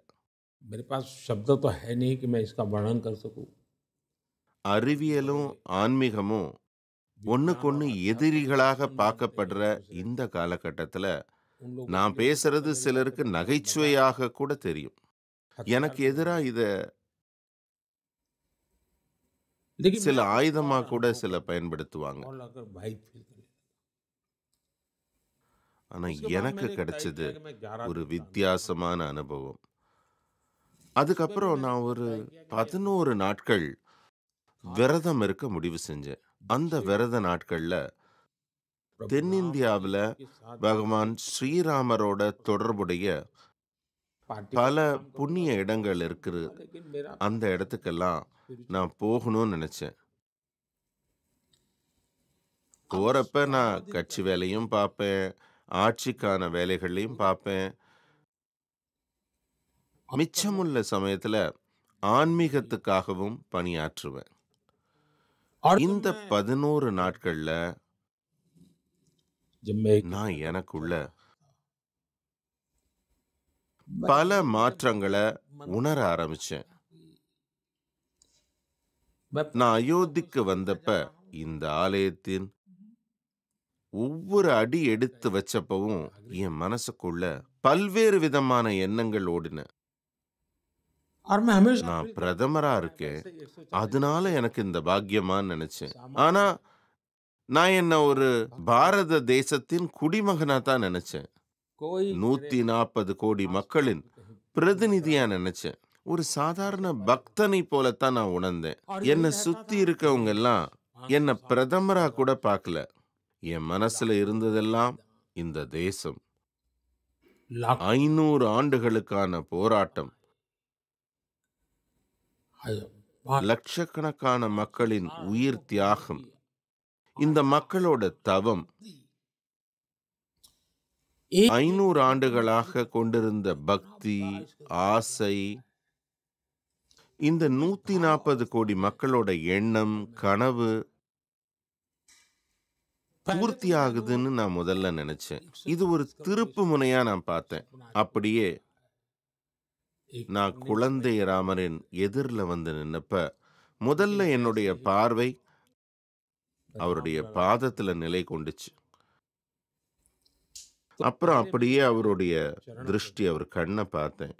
அறிவியலும் ஆன்மீகமும் ஒன்றுக்கொன்று எதிரிகளாக பார்க்கப்படுற இந்த காலகட்டத்தில் நான் பேசுறது சிலருக்கு நகைச்சுவையாக கூட தெரியும் எனக்கு எதிராக இதை சில ஆயுதமாக கூட சில பயன்படுத்துவாங்க ஆனா ஆனால் எனக்கு கிடைச்சது ஒரு வித்தியாசமான அனுபவம் அதுக்கப்புறம் நான் ஒரு பதினோரு நாட்கள் விரதம் இருக்க முடிவு செஞ்சேன் அந்த விரத நாட்கள்ல தென்னிந்தியாவில் பகவான் ஸ்ரீராமரோட தொடர்புடைய பல புண்ணிய இடங்கள் இருக்குது அந்த இடத்துக்கெல்லாம் நான் போகணும்னு நினச்சேன் போகிறப்ப நான் கட்சி வேலையும் பார்ப்பேன் ஆட்சிக்கான வேலைகளையும் பார்ப்பேன் மிச்சமுள்ள சமயத்தில் ஆன்மீகத்துக்காகவும் பணியாற்றுவேன் இந்த பதினோரு நாட்கள்ல நான் எனக்குள்ள பல மாற்றங்களை உணர ஆரம்பிச்சேன் நான் அயோத்திக்கு வந்தப்ப இந்த ஆலயத்தின் ஒவ்வொரு அடி எடுத்து வச்சப்பவும் என் மனசுக்குள்ள பல்வேறு விதமான எண்ணங்கள் ஓடின நான் பிரதமரா இருக்கேன் அதனால எனக்கு இந்த பாக்கியமா நினைச்சேன் ஆனா நான் என்ன ஒரு பாரத தேசத்தின் குடிமகனா தான் நினைச்சேன் நூத்தி நாற்பது கோடி மக்களின் பிரதிநிதியா நினைச்சேன் ஒரு சாதாரண பக்தனை போலத்தான் நான் உணர்ந்தேன் என்னை சுத்தி இருக்கவங்க எல்லாம் என்னை பிரதமரா கூட பார்க்கல என் மனசுல இருந்ததெல்லாம் இந்த தேசம் ஐநூறு ஆண்டுகளுக்கான போராட்டம் லட்சக்கணக்கான மக்களின் உயிர் தியாகம் இந்த மக்களோட தவம் ஐநூறு ஆண்டுகளாக கொண்டிருந்த பக்தி ஆசை இந்த நூத்தி நாற்பது கோடி மக்களோட எண்ணம் கனவு பூர்த்தி ஆகுதுன்னு நான் முதல்ல நினைச்சேன் இது ஒரு திருப்பு முனையா நான் பார்த்தேன் அப்படியே நான் குழந்தை ராமரின் எதிரில் வந்து நின்னப்ப முதல்ல என்னுடைய பார்வை அவருடைய பாதத்துல நிலை கொண்டுச்சு அப்புறம் அப்படியே அவருடைய திருஷ்டி அவர் கண்ணை பார்த்தேன்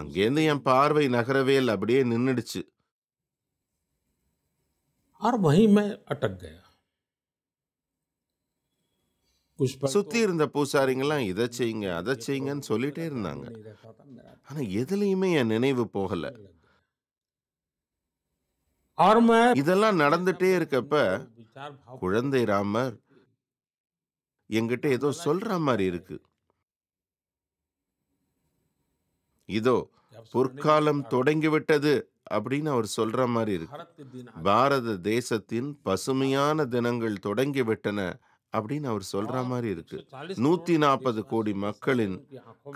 அங்கேருந்து என் பார்வை நகரவேல் அப்படியே நின்றுடுச்சு சுத்தி இருந்த பூசாரிங்கெல்லாம் இதை செய்யுங்க அதை செய்யுங்கன்னு சொல்லிட்டே இருந்தாங்க ஆனா எதுலயுமே என் நினைவு போகல இதெல்லாம் நடந்துட்டே இருக்கப்ப குழந்தை ராமர் எங்கிட்ட ஏதோ சொல்ற மாதிரி இருக்கு இதோ பொற்காலம் தொடங்கிவிட்டது அப்படின்னு அவர் சொல்ற மாதிரி இருக்கு பாரத தேசத்தின் பசுமையான தினங்கள் தொடங்கிவிட்டன அப்படின்னு அவர் சொல்ற மாதிரி இருக்கு நூத்தி நாற்பது கோடி மக்களின்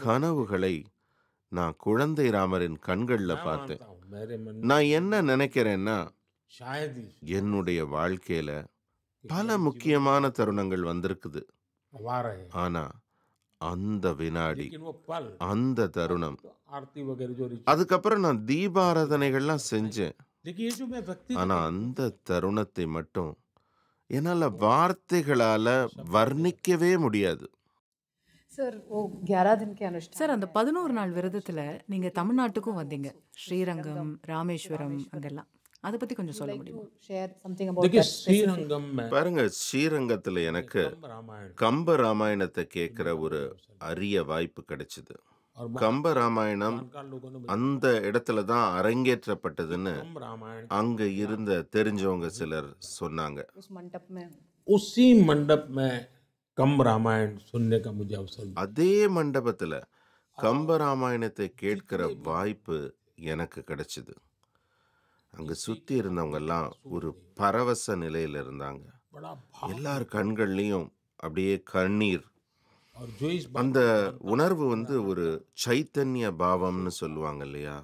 கனவுகளை நான் குழந்தை ராமரின் கண்கள்ல பார்த்தேன் நான் என்ன நினைக்கிறேன்னா என்னுடைய வாழ்க்கையில பல முக்கியமான தருணங்கள் வந்திருக்குது ஆனா அந்த வினாடி அந்த தருணம் அதுக்கப்புறம் நான் தீபாராதனைகள்லாம் செஞ்சேன் ஆனா அந்த தருணத்தை மட்டும் என்னால் வார்த்தைகளால் வர்ணிக்கவே முடியாது சார் அந்த பதினோரு நாள் விரதத்தில் நீங்கள் தமிழ்நாட்டுக்கும் வந்தீங்க ஸ்ரீரங்கம் ராமேஸ்வரம் அங்கெல்லாம் அதை பத்தி கொஞ்சம் சொல்ல முடியும் பாருங்க ஸ்ரீரங்கத்துல எனக்கு கம்ப ராமாயணத்தை கேட்குற ஒரு அரிய வாய்ப்பு கிடைச்சிது கம்ப ராமாயணம் அந்த இடத்துல தான் அரங்கேற்றப்பட்டதுன்னு அங்க இருந்த தெரிஞ்சவங்க சிலர் சொன்னாங்க உசி மண்டப் கம் ராமாயண் சொன்ன அதே மண்டபத்துல கம்ப ராமாயணத்தை கேட்கிற வாய்ப்பு எனக்கு கிடைச்சிது அங்கே சுற்றி எல்லாம் ஒரு பரவச நிலையில் இருந்தாங்க எல்லார் கண்கள்லயும் அப்படியே கண்ணீர் அந்த உணர்வு வந்து ஒரு சைத்தன்ய பாவம்னு சொல்லுவாங்க இல்லையா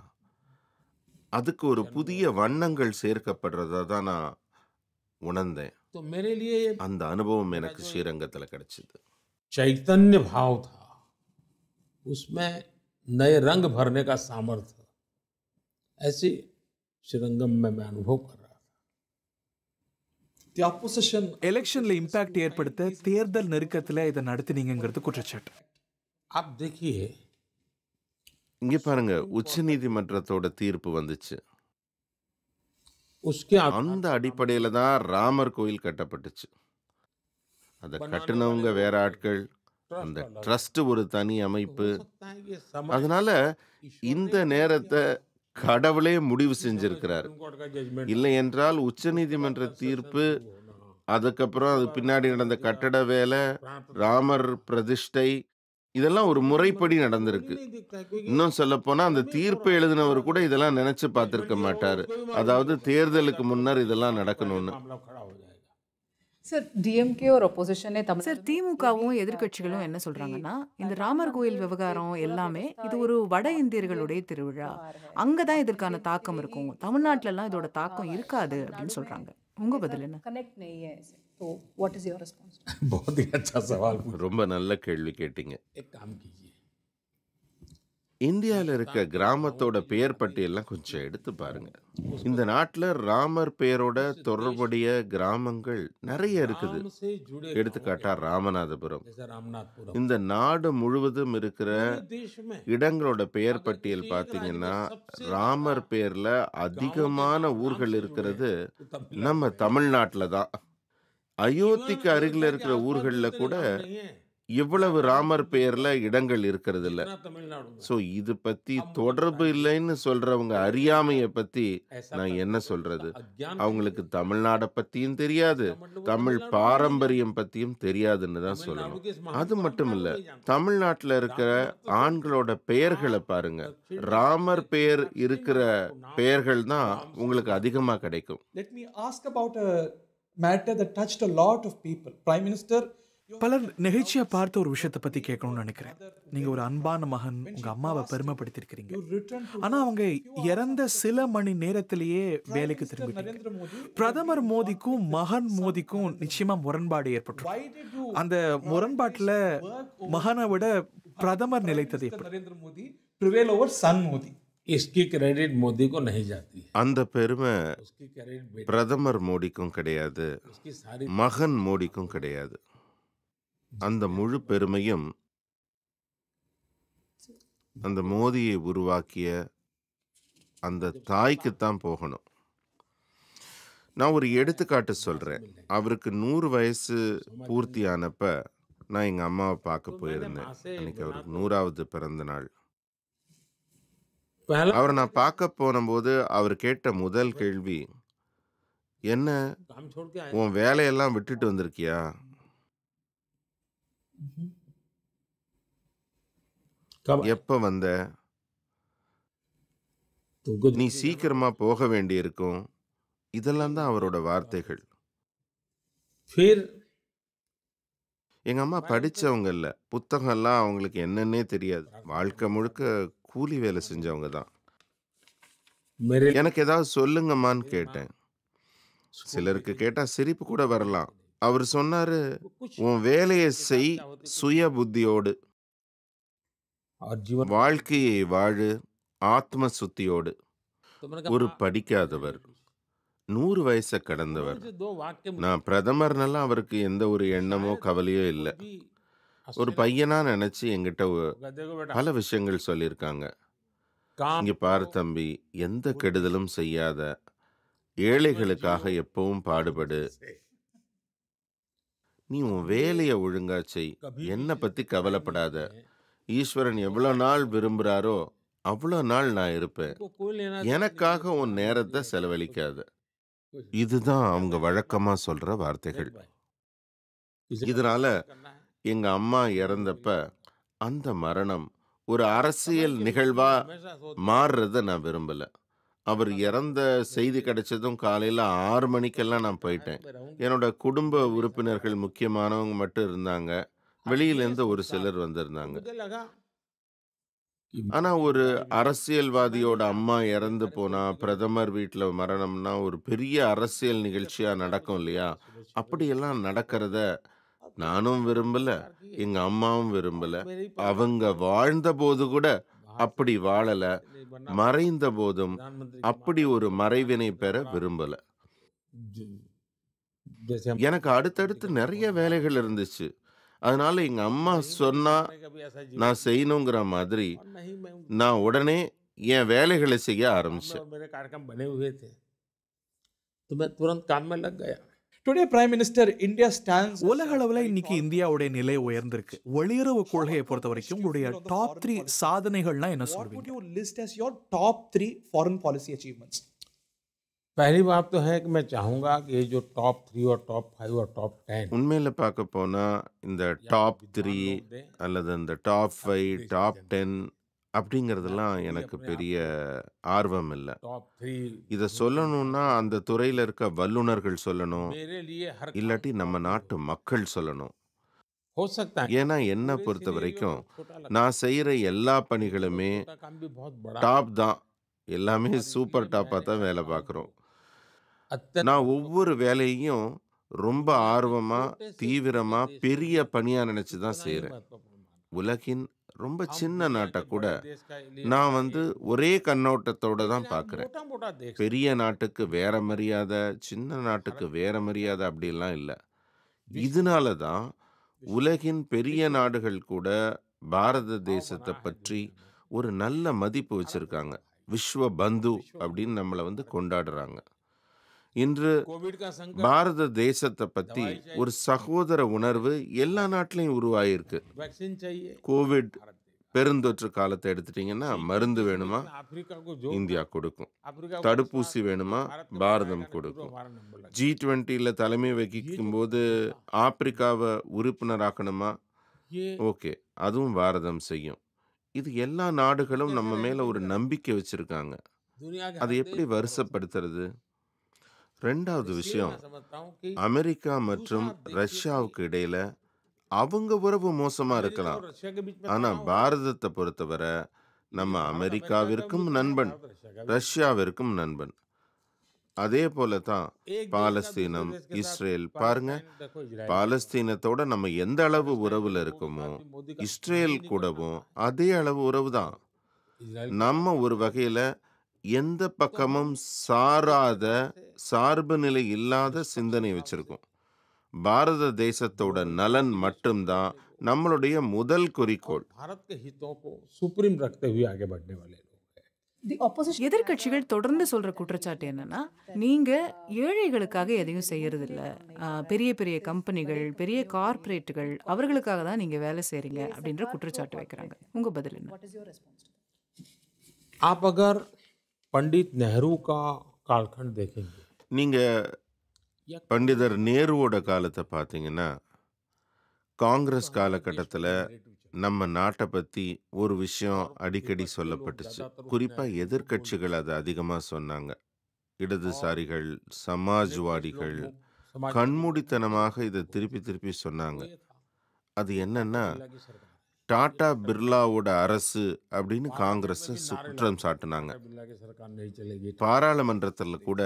அதுக்கு ஒரு புதிய வண்ணங்கள் சேர்க்கப்படுறதா தான் நான் உணர்ந்தேன் அந்த அனுபவம் எனக்கு ஸ்ரீரங்கத்தில் கிடைச்சது சைத்தன்ய பாவ் தா உஸ்மே நய ரங் பரனே கா சாமர்த்த श्रीरंगम में எலெக்ஷன்ல இம்பாக்ட் ஏற்படுத்த தேர்தல் நெருக்கத்தில் இதை நடத்தினீங்கிறது குற்றச்சாட்டு இங்க பாருங்க உச்ச நீதிமன்றத்தோட தீர்ப்பு வந்துச்சு அந்த அடிப்படையில் தான் ராமர் கோயில் கட்டப்பட்டுச்சு அதை கட்டினவங்க வேற ஆட்கள் அந்த ட்ரஸ்ட் ஒரு தனி அமைப்பு அதனால இந்த நேரத்தை கடவுளே முடிவு செஞ்சிருக்கிறார் இல்லை என்றால் உச்சநீதிமன்ற தீர்ப்பு அதுக்கப்புறம் அது பின்னாடி நடந்த கட்டட வேலை ராமர் பிரதிஷ்டை இதெல்லாம் ஒரு முறைப்படி நடந்திருக்கு இன்னும் சொல்ல போனா அந்த தீர்ப்பு எழுதினவர் கூட இதெல்லாம் நினைச்சு பார்த்திருக்க மாட்டாரு அதாவது தேர்தலுக்கு முன்னர் இதெல்லாம் நடக்கணும்னு சார் டிஎம்கே ஒரு ஒப்போசிஷனே தமிழ் சார் திமுகவும் எதிர்கட்சிகளும் என்ன சொல்றாங்கன்னா இந்த ராமர் கோயில் விவகாரம் எல்லாமே இது ஒரு வட இந்தியர்களுடைய திருவிழா அங்கே தான் இதற்கான தாக்கம் இருக்கும் தமிழ்நாட்டிலலாம் இதோட தாக்கம் இருக்காது அப்படின்னு சொல்றாங்க உங்க பதில் என்ன connect what is your response ரொம்ப நல்ல கேள்வி கேட்டீங்க இந்தியாவில் இருக்க கிராமத்தோட பெயர் பட்டியெல்லாம் கொஞ்சம் எடுத்து பாருங்க இந்த நாட்டில் ராமர் பெயரோட தொடர்புடைய கிராமங்கள் நிறைய இருக்குது எடுத்துக்காட்டா ராமநாதபுரம் இந்த நாடு முழுவதும் இருக்கிற இடங்களோட பெயர் பட்டியல் பார்த்தீங்கன்னா ராமர் பெயர்ல அதிகமான ஊர்கள் இருக்கிறது நம்ம தமிழ்நாட்டில் தான் அயோத்திக்கு அருகில் இருக்கிற ஊர்களில் கூட இவ்வளவு ராமர் பெயர்ல இடங்கள் இருக்கிறது இல்ல ஸோ இது பத்தி தொடர்பு இல்லைன்னு சொல்றவங்க அறியாமைய பத்தி நான் என்ன சொல்றது அவங்களுக்கு தமிழ்நாட பத்தியும் தெரியாது தமிழ் பாரம்பரியம் பத்தியும் தெரியாதுன்னு தான் சொல்லணும் அது மட்டும் இல்ல தமிழ்நாட்டில் இருக்கிற ஆண்களோட பெயர்களை பாருங்க ராமர் பெயர் இருக்கிற பெயர்கள் தான் உங்களுக்கு அதிகமாக கிடைக்கும் Let me ask matter that touched a lot of people. Prime Minister பலர் நிகழ்ச்சியை பார்த்து ஒரு விஷயத்தை பத்தி கேட்கணும்னு நினைக்கிறேன் நீங்க ஒரு அன்பான மகன் உங்க அம்மாவை பெருமைப்படுத்திருக்கிறீங்க ஆனா அவங்க இறந்த சில மணி நேரத்திலேயே வேலைக்கு திரும்பிட்டீங்க பிரதமர் மோடிக்கும் மகன் மோடிக்கும் நிச்சயமா முரண்பாடு ஏற்பட்டு அந்த முரண்பாட்டுல மகனை விட பிரதமர் நிலைத்தது சன் அந்த பெருமை பிரதமர் மோடிக்கும் கிடையாது மகன் மோடிக்கும் கிடையாது அந்த முழு பெருமையும் அந்த மோதியை உருவாக்கிய அந்த தாய்க்குத்தான் போகணும் நான் ஒரு எடுத்துக்காட்டு சொல்கிறேன் அவருக்கு நூறு வயசு பூர்த்தி ஆனப்ப நான் எங்கள் அம்மாவை பார்க்க போயிருந்தேன் அன்னைக்கு அவருக்கு நூறாவது பிறந்த நாள் அவரை நான் பார்க்க போனபோது அவர் கேட்ட முதல் கேள்வி என்ன உன் வேலையெல்லாம் விட்டுட்டு வந்திருக்கியா எப்ப வந்த? நீ சீக்கிரமா போக வேண்டியிருக்கும். இதெல்லாம் தான் அவரோட வார்த்தைகள். எங்க அம்மா படிச்சவங்க இல்ல. புத்தகம் எல்லாம் அவங்களுக்கு என்னன்னே தெரியாது. வாழ்க்கை முழுக்க கூலி வேலை செஞ்சவங்க தான். எனக்கு ஏதாவது சொல்லுங்கம்மான்னு கேட்டேன். சிலருக்கு கேட்டா சிரிப்பு கூட வரலாம். அவர் சொன்னாரு உன் வேலையை செய் சுய புத்தியோடு வாழ்க்கையை வாழு ஆத்ம சுத்தியோடு ஒரு படிக்காதவர் நூறு வயசை கடந்தவர் நான் பிரதமர்னால அவருக்கு எந்த ஒரு எண்ணமோ கவலையோ இல்லை ஒரு பையனா நினைச்சு எங்கிட்ட பல விஷயங்கள் சொல்லியிருக்காங்க இங்க பார் தம்பி எந்த கெடுதலும் செய்யாத ஏழைகளுக்காக எப்பவும் பாடுபடு நீ உன் வேலையை ஒழுங்கா செய் என்னை பற்றி கவலைப்படாத ஈஸ்வரன் எவ்வளோ நாள் விரும்புகிறாரோ அவ்வளோ நாள் நான் இருப்பேன் எனக்காக உன் நேரத்தை செலவழிக்காத இதுதான் அவங்க வழக்கமாக சொல்கிற வார்த்தைகள் இதனால எங்கள் அம்மா இறந்தப்ப அந்த மரணம் ஒரு அரசியல் நிகழ்வாக மாறுறதை நான் விரும்பலை அவர் இறந்த செய்தி கிடைச்சதும் காலையில் ஆறு மணிக்கெல்லாம் நான் போயிட்டேன் என்னோட குடும்ப உறுப்பினர்கள் முக்கியமானவங்க மட்டும் இருந்தாங்க வெளியிலேருந்து ஒரு சிலர் வந்திருந்தாங்க ஆனால் ஒரு அரசியல்வாதியோட அம்மா இறந்து போனால் பிரதமர் வீட்டில் மரணம்னா ஒரு பெரிய அரசியல் நிகழ்ச்சியாக நடக்கும் இல்லையா அப்படியெல்லாம் நடக்கிறத நானும் விரும்பலை எங்கள் அம்மாவும் விரும்பலை அவங்க வாழ்ந்த போது கூட அப்படி வாழல மறைந்த போதும் அப்படி ஒரு மறைவினை பெற விரும்பல எனக்கு அடுத்தடுத்து நிறைய வேலைகள் இருந்துச்சு அதனால எங்க அம்மா சொன்னா நான் செய்யணுங்கிற மாதிரி நான் உடனே என் வேலைகளை செய்ய ஆரம்பிச்சேன் today prime minister India stands உலக அளவில் இன்னைக்கு இந்தியாவுடைய நிலை உயர்ந்திருக்கு வெளியுறவு கொள்கையை பொறுத்த வரைக்கும் உங்களுடைய டாப் த்ரீ சாதனைகள்னா என்ன சொல்வீங்க list as your top three foreign policy achievements पहली बात तो है कि मैं चाहूँगा कि ये जो टॉप थ्री और टॉप फाइव और टॉप टेन உண்மையில் பார்க்க போனால் இந்த டாப் த்ரீ அல்லது இந்த டாப் ஃபைவ் டாப் டென் அப்படிங்கிறதெல்லாம் எனக்கு பெரிய ஆர்வம் இல்லை இதை சொல்லணும்னா அந்த துறையில் இருக்க வல்லுநர்கள் சொல்லணும் இல்லாட்டி நம்ம நாட்டு மக்கள் சொல்லணும் ஏன்னா என்னை பொறுத்த வரைக்கும் நான் செய்கிற எல்லா பணிகளுமே டாப் தான் எல்லாமே சூப்பர் டாப்பாக தான் வேலை பார்க்குறோம் நான் ஒவ்வொரு வேலையையும் ரொம்ப ஆர்வமாக தீவிரமாக பெரிய பணியாக நினச்சி தான் செய்கிறேன் உலகின் ரொம்ப சின்ன நாட்டை கூட நான் வந்து ஒரே கண்ணோட்டத்தோடு தான் பார்க்குறேன் பெரிய நாட்டுக்கு வேற மரியாதை சின்ன நாட்டுக்கு வேற மரியாதை அப்படிலாம் இல்லை இதனால தான் உலகின் பெரிய நாடுகள் கூட பாரத தேசத்தை பற்றி ஒரு நல்ல மதிப்பு வச்சுருக்காங்க விஸ்வ பந்து அப்படின்னு நம்மளை வந்து கொண்டாடுறாங்க இன்று பாரத தேசத்தை பற்றி ஒரு சகோதர உணர்வு எல்லா நாட்டிலையும் உருவாயிருக்கு கோவிட் பெருந்தொற்று காலத்தை எடுத்துட்டீங்கன்னா மருந்து வேணுமா இந்தியா கொடுக்கும் தடுப்பூசி வேணுமா பாரதம் கொடுக்கும் ஜி டுவெண்ட்டியில் தலைமை வகிக்கும் போது ஆப்பிரிக்காவை உறுப்பினராக்கணுமா ஓகே அதுவும் பாரதம் செய்யும் இது எல்லா நாடுகளும் நம்ம மேலே ஒரு நம்பிக்கை வச்சுருக்காங்க அதை எப்படி வருஷப்படுத்துறது ரெண்டாவது விஷயம் அமெரிக்கா மற்றும் ரஷ்யாவுக்கு இடையில அவங்க உறவு மோசமா இருக்கலாம் ஆனா பாரதத்தை பொறுத்தவரை நம்ம அமெரிக்காவிற்கும் நண்பன் ரஷ்யாவிற்கும் நண்பன் அதே போல தான் பாலஸ்தீனம் இஸ்ரேல் பாருங்க பாலஸ்தீனத்தோட நம்ம எந்த அளவு உறவுல இருக்கோமோ இஸ்ரேல் கூடவும் அதே அளவு உறவு தான் நம்ம ஒரு வகையில எந்த பக்கமும் சாராத சார்பு நிலை இல்லாத சிந்தனை வச்சுருக்கோம் பாரத தேசத்தோட நலன் மட்டும்தான் நம்மளுடைய முதல் குறிக்கோள் சுப்ரீம் எதிர்கட்சிகள் தொடர்ந்து சொல்ற குற்றச்சாட்டு என்னன்னா நீங்க ஏழைகளுக்காக எதையும் இல்ல பெரிய பெரிய கம்பெனிகள் பெரிய கார்பரேட்டுகள் அவர்களுக்காக தான் நீங்க வேலை செய்யறீங்க அப்படின்ற குற்றச்சாட்டு வைக்கிறாங்க உங்க பதில் என்ன பண்டித் நேரு கா கால்கண்ட் देखेंगे நீங்கள் பண்டிதர் நேருவோட காலத்தை பார்த்தீங்கன்னா காங்கிரஸ் காலகட்டத்தில் நம்ம நாட்டை பற்றி ஒரு விஷயம் அடிக்கடி சொல்லப்பட்டுச்சு குறிப்பாக எதிர்கட்சிகள் அதை அதிகமாக சொன்னாங்க இடதுசாரிகள் சமாஜ்வாடிகள் கண்மூடித்தனமாக இதை திருப்பி திருப்பி சொன்னாங்க அது என்னன்னா டாடா பிர்லாவோட அரசு அப்படின்னு காங்கிரஸ் குற்றம் சாட்டினாங்க பாராளுமன்றத்தில் கூட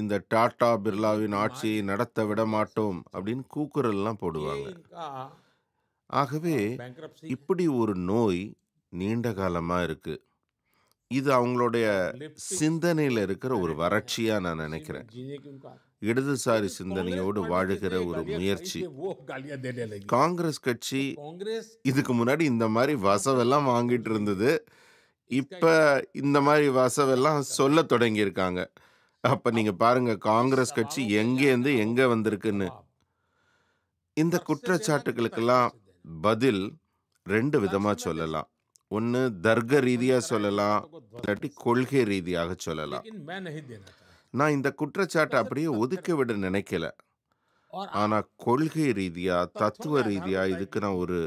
இந்த டாடா பிர்லாவின் ஆட்சியை நடத்த விட மாட்டோம் அப்படின்னு கூக்குரல்லாம் போடுவாங்க ஆகவே இப்படி ஒரு நோய் நீண்ட காலமாக இருக்கு இது அவங்களுடைய சிந்தனையில் இருக்கிற ஒரு வறட்சியாக நான் நினைக்கிறேன் இடதுசாரி சிந்தனையோடு வாழுகிற ஒரு முயற்சி காங்கிரஸ் கட்சி இதுக்கு முன்னாடி இந்த மாதிரி வசவெல்லாம் வாங்கிட்டு இருந்தது இப்போ இந்த மாதிரி வசவெல்லாம் சொல்ல தொடங்கியிருக்காங்க அப்போ நீங்கள் பாருங்கள் காங்கிரஸ் கட்சி எங்கேருந்து எங்கே வந்திருக்குன்னு இந்த குற்றச்சாட்டுகளுக்கெல்லாம் பதில் ரெண்டு விதமாக சொல்லலாம் ஒன்று தர்க்க ரீதியாக சொல்லலாம் இல்லாட்டி கொள்கை ரீதியாக சொல்லலாம் நான் இந்த குற்றச்சாட்டை அப்படியே ஒதுக்க விட நினைக்கல ஆனால் கொள்கை ரீதியாக தத்துவ ரீதியாக இதுக்கு நான் ஒரு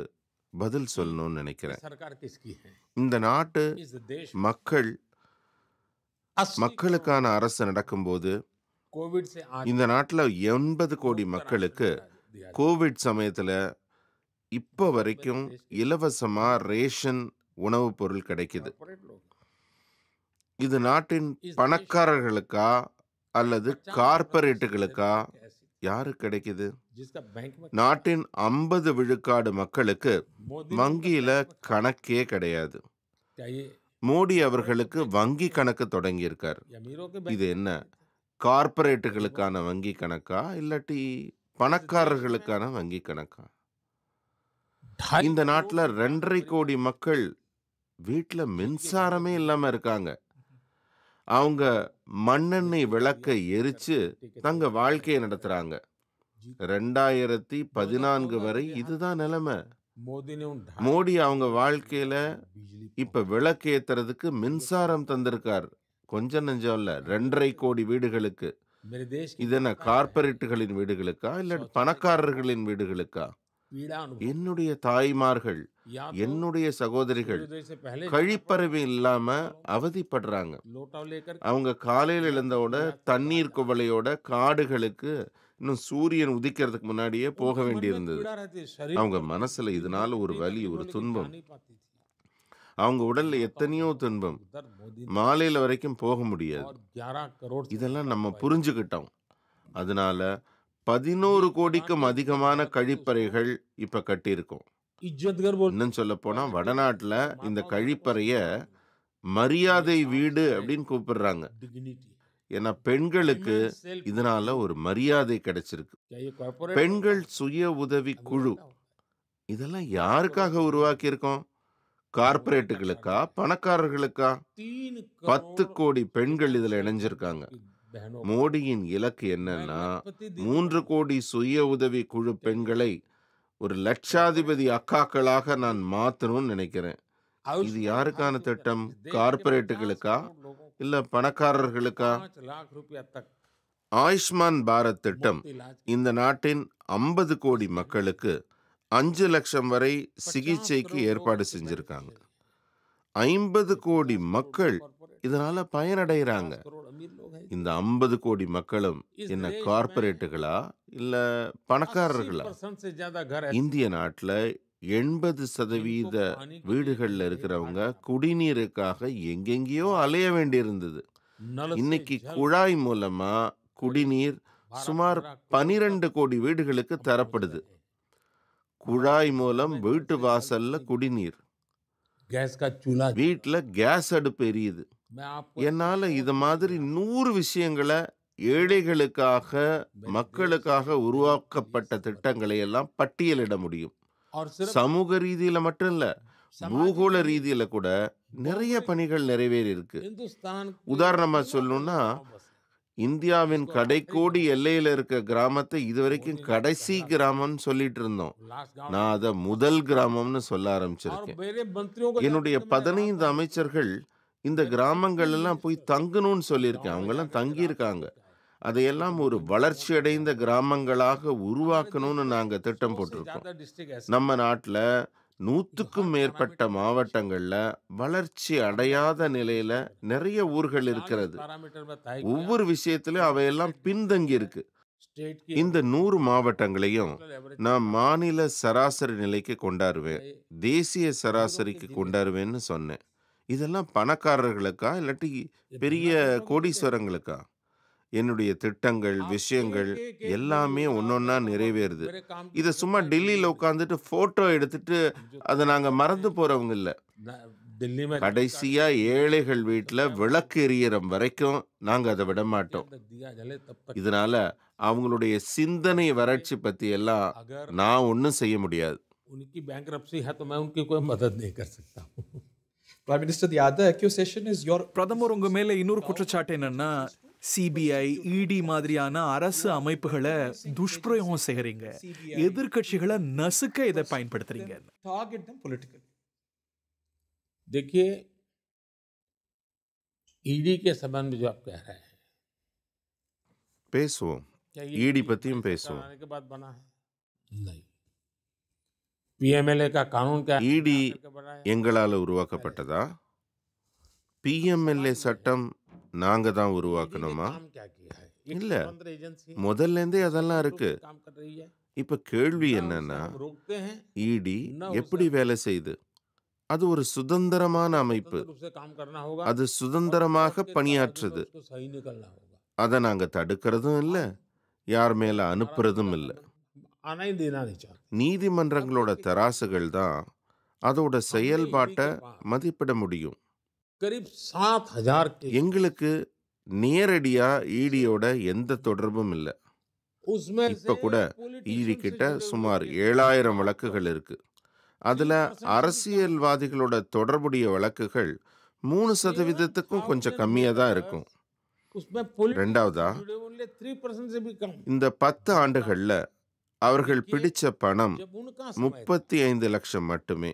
பதில் சொல்லணும்னு நினைக்கிறேன் இந்த நாட்டு மக்கள் மக்களுக்கான அரசு நடக்கும்போது இந்த நாட்டில் எண்பது கோடி மக்களுக்கு கோவிட் சமயத்தில் இப்போ வரைக்கும் இலவசமாக ரேஷன் உணவுப் பொருள் கிடைக்குது இது நாட்டின் பணக்காரர்களுக்கா அல்லது கார்பரேட்டுகளுக்கா யாரு கிடைக்குது நாட்டின் ஐம்பது விழுக்காடு மக்களுக்கு வங்கியில கணக்கே கிடையாது மோடி அவர்களுக்கு வங்கி கணக்கு தொடங்கியிருக்கார் இது என்ன கார்ப்பரேட்டுகளுக்கான வங்கி கணக்கா இல்லாட்டி பணக்காரர்களுக்கான வங்கி கணக்கா இந்த நாட்டில் ரெண்டரை கோடி மக்கள் வீட்டில் மின்சாரமே இல்லாமல் இருக்காங்க அவங்க மண்ணெண்ணெய் விளக்கை எரிச்சு தங்க வாழ்க்கையை நடத்துறாங்க ரெண்டாயிரத்தி பதினான்கு வரை இதுதான் நிலைமை மோடி அவங்க வாழ்க்கையில இப்ப விளக்கு ஏத்துறதுக்கு மின்சாரம் தந்திருக்கார் கொஞ்சம் நெஞ்சம் இல்ல ரெண்டரை கோடி வீடுகளுக்கு இது என்ன கார்பரேட்டுகளின் வீடுகளுக்கா இல்ல பணக்காரர்களின் வீடுகளுக்கா என்னுடைய தாய்மார்கள் என்னுடைய சகோதரிகள் கழிப்பறவை இல்லாம அவதிப்படுறாங்க அவங்க காலையில் எழுந்தோட தண்ணீர் குவலையோட காடுகளுக்கு இன்னும் சூரியன் உதிக்கிறதுக்கு முன்னாடியே போக வேண்டியிருந்தது அவங்க மனசுல இதனால ஒரு வலி ஒரு துன்பம் அவங்க உடல்ல எத்தனையோ துன்பம் மாலையில வரைக்கும் போக முடியாது இதெல்லாம் நம்ம புரிஞ்சுக்கிட்டோம் அதனால பதினோரு கோடிக்கும் அதிகமான கழிப்பறைகள் இப்ப கட்டியிருக்கோம் இன்னும் சொல்ல போனா வடநாட்டுல இந்த கழிப்பறைய மரியாதை வீடு அப்படின்னு கூப்பிடுறாங்க ஏன்னா பெண்களுக்கு இதனால ஒரு மரியாதை கிடைச்சிருக்கு பெண்கள் சுய உதவி குழு இதெல்லாம் யாருக்காக உருவாக்கி இருக்கோம் கார்பரேட்டுகளுக்கா பணக்காரர்களுக்கா பத்து கோடி பெண்கள் இதுல இணைஞ்சிருக்காங்க மோடியின் இலக்கு என்னன்னா மூன்று கோடி சுய உதவி குழு பெண்களை ஒரு லட்சாதிபதி அக்காக்களாக நான் மாற்றணும்னு நினைக்கிறேன் இது யாருக்கான திட்டம் கார்பரேட்டுகளுக்கா இல்ல பணக்காரர்களுக்கா ஆயுஷ்மான் பாரத் திட்டம் இந்த நாட்டின் ஐம்பது கோடி மக்களுக்கு அஞ்சு லட்சம் வரை சிகிச்சைக்கு ஏற்பாடு செஞ்சிருக்காங்க ஐம்பது கோடி மக்கள் இதனால பயனடைகிறாங்க இந்த ஐம்பது கோடி மக்களும் என்ன கார்பரேட்டுகளா இல்ல பணக்காரர்களா இந்திய நாட்டில் எண்பது சதவீத வீடுகளில் இருக்கிறவங்க குடிநீருக்காக எங்கெங்கேயோ அலைய வேண்டியிருந்தது இன்னைக்கு குழாய் மூலமா குடிநீர் சுமார் பனிரெண்டு கோடி வீடுகளுக்கு தரப்படுது குழாய் மூலம் வீட்டு வாசல்ல குடிநீர் வீட்டில் கேஸ் அடுப்பு எரியுது என்னால் இது மாதிரி நூறு விஷயங்களை ஏழைகளுக்காக மக்களுக்காக உருவாக்கப்பட்ட திட்டங்களை எல்லாம் பட்டியலிட முடியும் சமூக ரீதியில மட்டும் இல்ல பூகோள ரீதியில கூட நிறைய பணிகள் நிறைவேறி இருக்கு உதாரணமா சொல்லணும்னா இந்தியாவின் கடைக்கோடி எல்லையில இருக்க கிராமத்தை இதுவரைக்கும் கடைசி கிராமம்னு சொல்லிட்டு இருந்தோம் நான் அதை முதல் கிராமம்னு சொல்ல ஆரம்பிச்சிருக்கேன் என்னுடைய பதினைந்து அமைச்சர்கள் இந்த கிராமங்கள்லாம் போய் தங்கணும்னு சொல்லியிருக்கேன் அவங்கெல்லாம் தங்கியிருக்காங்க அதையெல்லாம் ஒரு வளர்ச்சி அடைந்த கிராமங்களாக உருவாக்கணும்னு நாங்கள் திட்டம் போட்டிருக்கோம் நம்ம நாட்டில் நூற்றுக்கும் மேற்பட்ட மாவட்டங்களில் வளர்ச்சி அடையாத நிலையில் நிறைய ஊர்கள் இருக்கிறது ஒவ்வொரு விஷயத்திலையும் அவையெல்லாம் பின்தங்கி இருக்கு இந்த நூறு மாவட்டங்களையும் நான் மாநில சராசரி நிலைக்கு கொண்டாடுவேன் தேசிய சராசரிக்கு கொண்டாடுவேன்னு சொன்னேன் இதெல்லாம் பணக்காரர்களுக்கா இல்லாட்டி பெரிய கோடீஸ்வரங்களுக்கா என்னுடைய திட்டங்கள் விஷயங்கள் எல்லாமே चीज நிறைவேறுது இதை சும்மா सुम्मा டெல்லியில் உட்காந்துட்டு ஃபோட்டோ எடுத்துட்டு அதை நாங்கள் மறந்து போகிறவங்க இல்லை கடைசியாக கடைசியா ஏழைகள் வீட்டில் விளக்கு எரியறம் வரைக்கும் நாங்கள் அதை விட மாட்டோம் இதனால அவங்களுடைய சிந்தனை வறட்சி பத்தி எல்லாம் நான் ஒன்றும் செய்ய முடியாது prime minister the other accusation is your பிரதமர் உங்க மேல இன்னொரு குற்றச்சாட்டு என்னன்னா சிபிஐ இடி e மாதிரியான அரசு அமைப்புகளை துஷ்பிரயோகம் செய்கிறீங்க எதிர்கட்சிகளை நசுக்க இதை பயன்படுத்துறீங்க டார்கெட் தான் பொலிட்டிக்கல் देखिए ईडी e के संबंध में जो आप कह रहे हैं பேசுவோம் ईडी e பத்தியும் பேசுவோம் नहीं பிஎம்எல்ஏ கானூன் இடி எங்களால் உருவாக்கப்பட்டதா பிஎம்எல்ஏ சட்டம் நாங்க தான் உருவாக்கணுமா இல்ல முதல்ல இருந்தே அதெல்லாம் இருக்கு இப்ப கேள்வி என்னன்னா இடி e எப்படி வேலை செய்யுது அது ஒரு சுதந்திரமான அமைப்பு அது சுதந்திரமாக பணியாற்றுது அதை நாங்க தடுக்கிறதும் இல்லை யார் மேல அனுப்புறதும் இல்லை நீதிமன்றங்களோட தராசுகள் தான் அதோட செயல்பாட்டை மதிப்பிட முடியும் எங்களுக்கு நேரடியா ஈடியோட எந்த தொடர்பும் இல்லை இப்ப கூட ஈடி கிட்ட சுமார் ஏழாயிரம் வழக்குகள் இருக்கு அதுல அரசியல்வாதிகளோட தொடர்புடைய வழக்குகள் மூணு சதவீதத்துக்கும் கொஞ்சம் கம்மியாக தான் இருக்கும் ரெண்டாவதா இந்த பத்து ஆண்டுகளில் அவர்கள் பிடிச்ச பணம் முப்பத்தி ஐந்து லட்சம் மட்டுமே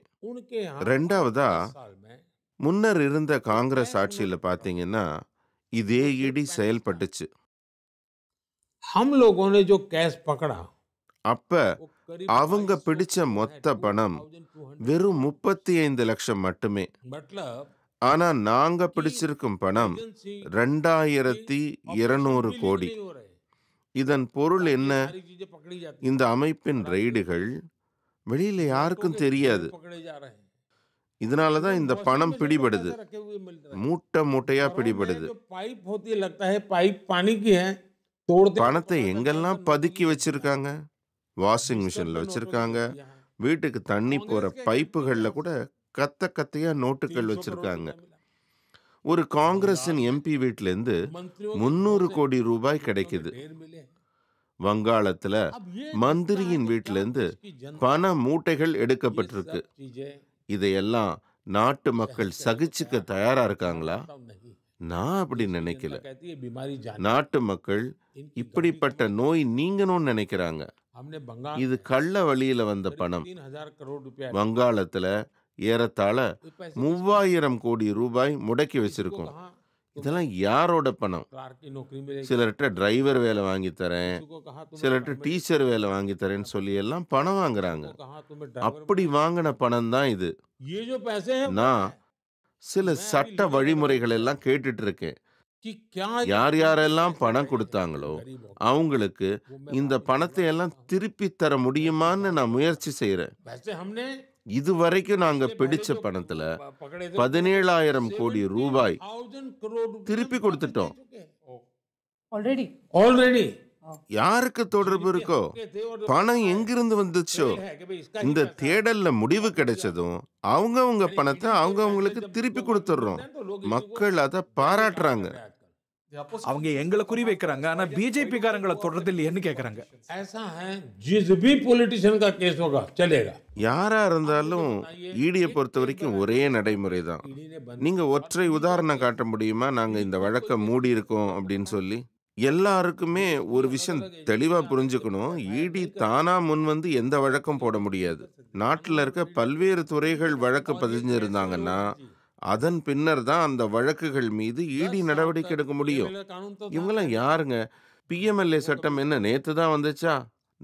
ரெண்டாவதா முன்னர் இருந்த காங்கிரஸ் ஆட்சியில பாத்தீங்கன்னா இதே இடி செயல்பட்டுச்சு அப்ப அவங்க பிடிச்ச மொத்த பணம் வெறும் முப்பத்தி ஐந்து லட்சம் மட்டுமே ஆனா நாங்க பிடிச்சிருக்கும் பணம் ரெண்டாயிரத்தி இருநூறு கோடி இதன் பொருள் என்ன இந்த அமைப்பின் ரெய்டுகள் வெளியில யாருக்கும் தெரியாது இதனால தான் இந்த பணம் பிடிபடுது மூட்டை மூட்டையா பிடிபடுது பணத்தை எங்கெல்லாம் பதுக்கி வச்சிருக்காங்க வாஷிங் மிஷின்ல வச்சிருக்காங்க வீட்டுக்கு தண்ணி போற பைப்புகள்ல கூட கத்த கத்தையா நோட்டுகள் வச்சிருக்காங்க ஒரு காங்கிரஸின் எம்பி வீட்டிலேருந்து முன்னூறு கோடி ரூபாய் கிடைக்குது வங்காளத்துல மந்திரியின் வீட்டிலேருந்து பண மூட்டைகள் எடுக்கப்பட்டிருக்கு இதையெல்லாம் நாட்டு மக்கள் சகிச்சுக்க தயாரா இருக்காங்களா நான் அப்படி நினைக்கல நாட்டு மக்கள் இப்படிப்பட்ட நோய் நீங்கணும்னு நினைக்கிறாங்க இது கள்ள வழியில வந்த பணம் வங்காளத்துல ஏறத்தாழ மூவாயிரம் கோடி ரூபாய் முடக்கி வச்சிருக்கோம் இதெல்லாம் யாரோட பணம் சிலர்கிட்ட டிரைவர் வேலை வாங்கி தரேன் சிலர்கிட்ட டீச்சர் வேலை வாங்கி தரேன்னு சொல்லி எல்லாம் பணம் வாங்குறாங்க அப்படி வாங்கின பணம் தான் இது நான் சில சட்ட வழிமுறைகள் எல்லாம் கேட்டுட்டு இருக்கேன் யார் யாரெல்லாம் பணம் கொடுத்தாங்களோ அவங்களுக்கு இந்த பணத்தை எல்லாம் திருப்பி தர முடியுமான்னு நான் முயற்சி செய்யறேன் இதுவரைக்கும் நாங்க பிடிச்ச பணத்துல பதினேழாயிரம் கோடி ரூபாய் திருப்பி கொடுத்துட்டோம் ஆல்ரெடி யாருக்கு தொடர்பு இருக்கோ பணம் எங்கிருந்து வந்துச்சோ இந்த தேடல்ல முடிவு கிடைச்சதும் அவங்க அவங்க பணத்தை அவங்க அவங்களுக்கு திருப்பி கொடுத்துடுறோம் மக்கள் அதை பாராட்டுறாங்க அவங்க எங்களை குறி வைக்கிறாங்க ஆனா பிஜேபி காரங்களை தொடர்றது இல்லையன்னு கேக்குறாங்க யாரா இருந்தாலும் ஈடியை பொறுத்த வரைக்கும் ஒரே நடைமுறை தான் நீங்க ஒற்றை உதாரணம் காட்ட முடியுமா நாங்க இந்த வழக்கை மூடி இருக்கோம் அப்படின்னு சொல்லி எல்லாருக்குமே ஒரு விஷயம் தெளிவாக புரிஞ்சுக்கணும் இடி தானாக முன் வந்து எந்த வழக்கம் போட முடியாது நாட்டில் இருக்க பல்வேறு துறைகள் வழக்கு பதிஞ்சிருந்தாங்கன்னா அதன் பின்னர் தான் அந்த வழக்குகள் மீது இடி நடவடிக்கை எடுக்க முடியும் இவங்கெல்லாம் யாருங்க பிஎம்எல்ஏ சட்டம் என்ன நேற்று தான் வந்துச்சா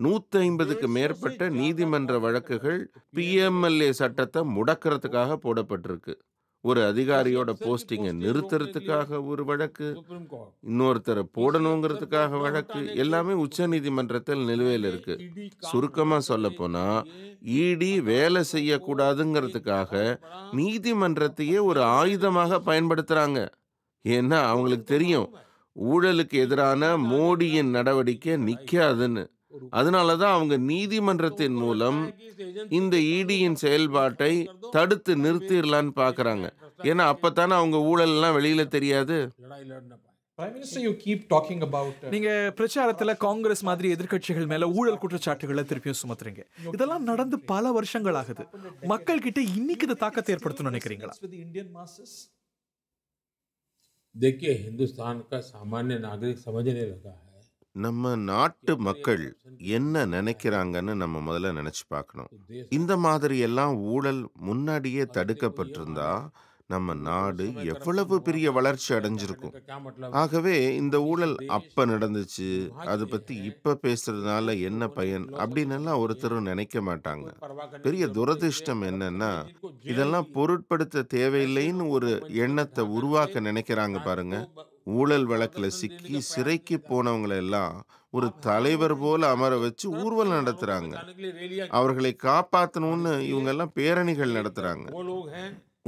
நூற்றி ஐம்பதுக்கு மேற்பட்ட நீதிமன்ற வழக்குகள் பிஎம்எல்ஏ சட்டத்தை முடக்கிறதுக்காக போடப்பட்டிருக்கு ஒரு அதிகாரியோட போஸ்டிங்கை நிறுத்துறதுக்காக ஒரு வழக்கு இன்னொருத்தரை போடணுங்கிறதுக்காக வழக்கு எல்லாமே உச்ச நீதிமன்றத்தில் நிலுவையில் இருக்கு சுருக்கமாக சொல்ல போனால் இடி வேலை செய்யக்கூடாதுங்கிறதுக்காக நீதிமன்றத்தையே ஒரு ஆயுதமாக பயன்படுத்துகிறாங்க ஏன்னா அவங்களுக்கு தெரியும் ஊழலுக்கு எதிரான மோடியின் நடவடிக்கை நிற்காதுன்னு அதனால தான் அவங்க நீதிமன்றத்தின் மூலம் இந்த இடியின் e செயல்பாட்டை தடுத்து நிறுத்திடலான்னு பார்க்குறாங்க ஏன்னா அப்போத்தானே தானே அவங்க ஊழல்லாம் வெளியில் தெரியாது uh, நீங்க பிரச்சாரத்துல காங்கிரஸ் மாதிரி எதிர்கட்சிகள் மேல ஊழல் குற்றச்சாட்டுகளை திருப்பியும் சுமத்துறீங்க இதெல்லாம் நடந்து பல வருஷங்கள் ஆகுது மக்கள் கிட்ட இன்னைக்கு இது தாக்கத்தை ஏற்படுத்தணும் நினைக்கிறீங்களா देखिए हिंदुस्तान का सामान्य नागरिक समझने लगा நம்ம நாட்டு மக்கள் என்ன நினைக்கிறாங்கன்னு நம்ம முதல்ல நினச்சி பார்க்கணும் இந்த மாதிரி எல்லாம் ஊழல் முன்னாடியே தடுக்கப்பட்டிருந்தா நம்ம நாடு எவ்வளவு பெரிய வளர்ச்சி அடைஞ்சிருக்கும் ஆகவே இந்த ஊழல் அப்ப நடந்துச்சு அதை பத்தி இப்ப பேசுறதுனால என்ன பயன் அப்படின்னு எல்லாம் ஒருத்தரும் நினைக்க மாட்டாங்க பெரிய துரதிருஷ்டம் என்னன்னா இதெல்லாம் பொருட்படுத்த தேவையில்லைன்னு ஒரு எண்ணத்தை உருவாக்க நினைக்கிறாங்க பாருங்க ஊழல் வழக்கில் சிக்கி சிறைக்கு எல்லாம் ஒரு தலைவர் போல அமர வச்சு ஊர்வலம் நடத்துறாங்க அவர்களை காப்பாற்றணும்னு இவங்கெல்லாம் பேரணிகள் நடத்துறாங்க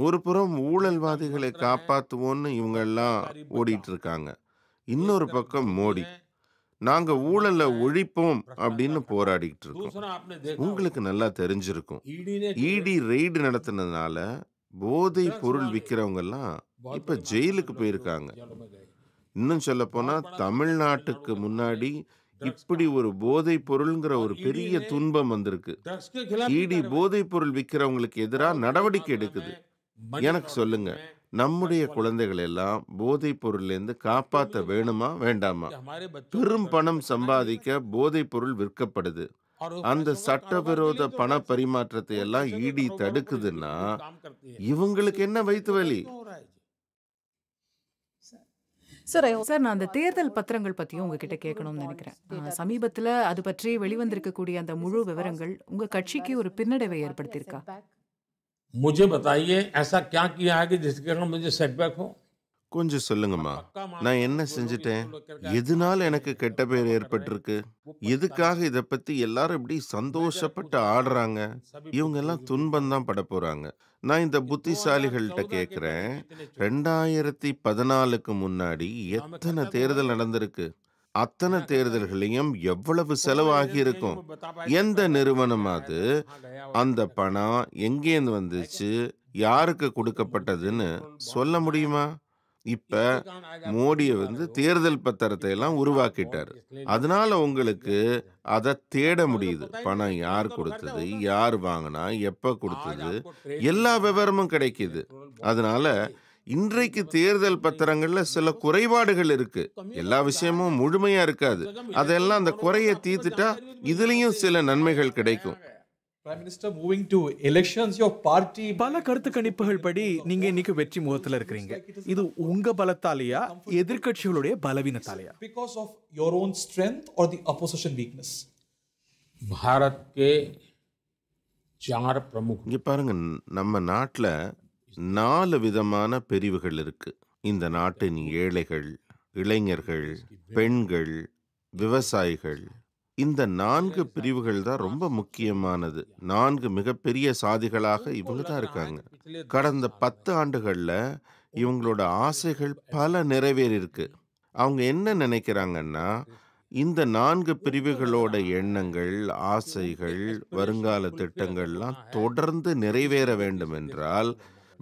ஒரு புறம் ஊழல்வாதிகளை காப்பாற்றுவோன்னு இவங்கெல்லாம் ஓடிட்டு இருக்காங்க இன்னொரு பக்கம் மோடி நாங்க ஊழல ஒழிப்போம் அப்படின்னு போராடிக்கிட்டு இருக்கோம் உங்களுக்கு நல்லா தெரிஞ்சிருக்கும் இடி ரெய்டு நடத்தினதுனால போதை பொருள் விற்கிறவங்கெல்லாம் இப்ப ஜெயிலுக்கு போயிருக்காங்க இன்னும் சொல்லப்போனால் தமிழ்நாட்டுக்கு முன்னாடி இப்படி ஒரு போதைப் பொருள்ங்கிற ஒரு பெரிய துன்பம் வந்திருக்கு இடி போதைப் பொருள் விற்கிறவங்களுக்கு எதிராக நடவடிக்கை எடுக்குது எனக்கு சொல்லுங்க நம்முடைய குழந்தைகள் எல்லாம் போதைப் பொருள்லேருந்து காப்பாற்ற வேணுமா வேண்டாமா பெரும் பணம் சம்பாதிக்க போதைப் பொருள் விற்கப்படுது அந்த சட்டவிரோத பண பரிமாற்றத்தை எல்லாம் இடி தடுக்குதுன்னா இவங்களுக்கு என்ன வயிற்று வலி சார் சார் நான் அந்த தேர்தல் பத்திரங்கள் பற்றியும் உங்ககிட்ட கேட்கணும்னு நினைக்கிறேன் சமீபத்தில் அது பற்றி வெளிவந்திருக்கக்கூடிய அந்த முழு விவரங்கள் உங்கள் கட்சிக்கு ஒரு பின்னடைவை ஏற்படுத்தியிருக்கா முஜே பத்தாயே ஐசா கியா கியா है कि जिसके कारण கொஞ்சம் சொல்லுங்கம்மா நான் என்ன செஞ்சுட்டேன் எதுனால எனக்கு கெட்ட பேர் ஏற்பட்டிருக்கு எதுக்காக இதை பத்தி எல்லாரும் இப்படி சந்தோஷப்பட்டு ஆடுறாங்க இவங்க எல்லாம் துன்பம் தான் பட போறாங்க நான் இந்த புத்திசாலிகள்கிட்ட கேட்குறேன் ரெண்டாயிரத்தி பதினாலுக்கு முன்னாடி எத்தனை தேர்தல் நடந்திருக்கு அத்தனை தேர்தல்களையும் எவ்வளவு செலவாகி இருக்கும் எந்த நிறுவனம் அது அந்த பணம் எங்கேருந்து வந்துச்சு யாருக்கு கொடுக்கப்பட்டதுன்னு சொல்ல முடியுமா இப்போ மோடியை வந்து தேர்தல் பத்திரத்தை எல்லாம் உருவாக்கிட்டார் அதனால உங்களுக்கு அதை தேட முடியுது பணம் யார் கொடுத்தது யார் வாங்கினா எப்போ கொடுத்தது எல்லா விவரமும் கிடைக்கிது அதனால இன்றைக்கு தேர்தல் பத்திரங்கள்ல சில குறைபாடுகள் இருக்கு எல்லா விஷயமும் முழுமையா இருக்காது அதெல்லாம் அந்த குறைய தீர்த்துட்டா இதுலயும் சில நன்மைகள் கிடைக்கும் பல கருத்து கணிப்புகள் படி நீங்க இன்னைக்கு வெற்றி முகத்துல இருக்கிறீங்க இது உங்க பலத்தாலேயா எதிர்கட்சிகளுடைய பலவீனத்தாலேயா because of your own strength or the opposition weakness Bharat கே சார் பிரமுக் இங்கே பாருங்க நம்ம நாட்டில் நாலு விதமான பிரிவுகள் இருக்கு இந்த நாட்டின் ஏழைகள் இளைஞர்கள் பெண்கள் விவசாயிகள் இந்த நான்கு பிரிவுகள் தான் ரொம்ப முக்கியமானது நான்கு மிகப்பெரிய சாதிகளாக இவங்க தான் இருக்காங்க கடந்த பத்து ஆண்டுகளில் இவங்களோட ஆசைகள் பல நிறைவேறியிருக்கு அவங்க என்ன நினைக்கிறாங்கன்னா இந்த நான்கு பிரிவுகளோட எண்ணங்கள் ஆசைகள் வருங்கால திட்டங்கள்லாம் தொடர்ந்து நிறைவேற வேண்டும் என்றால்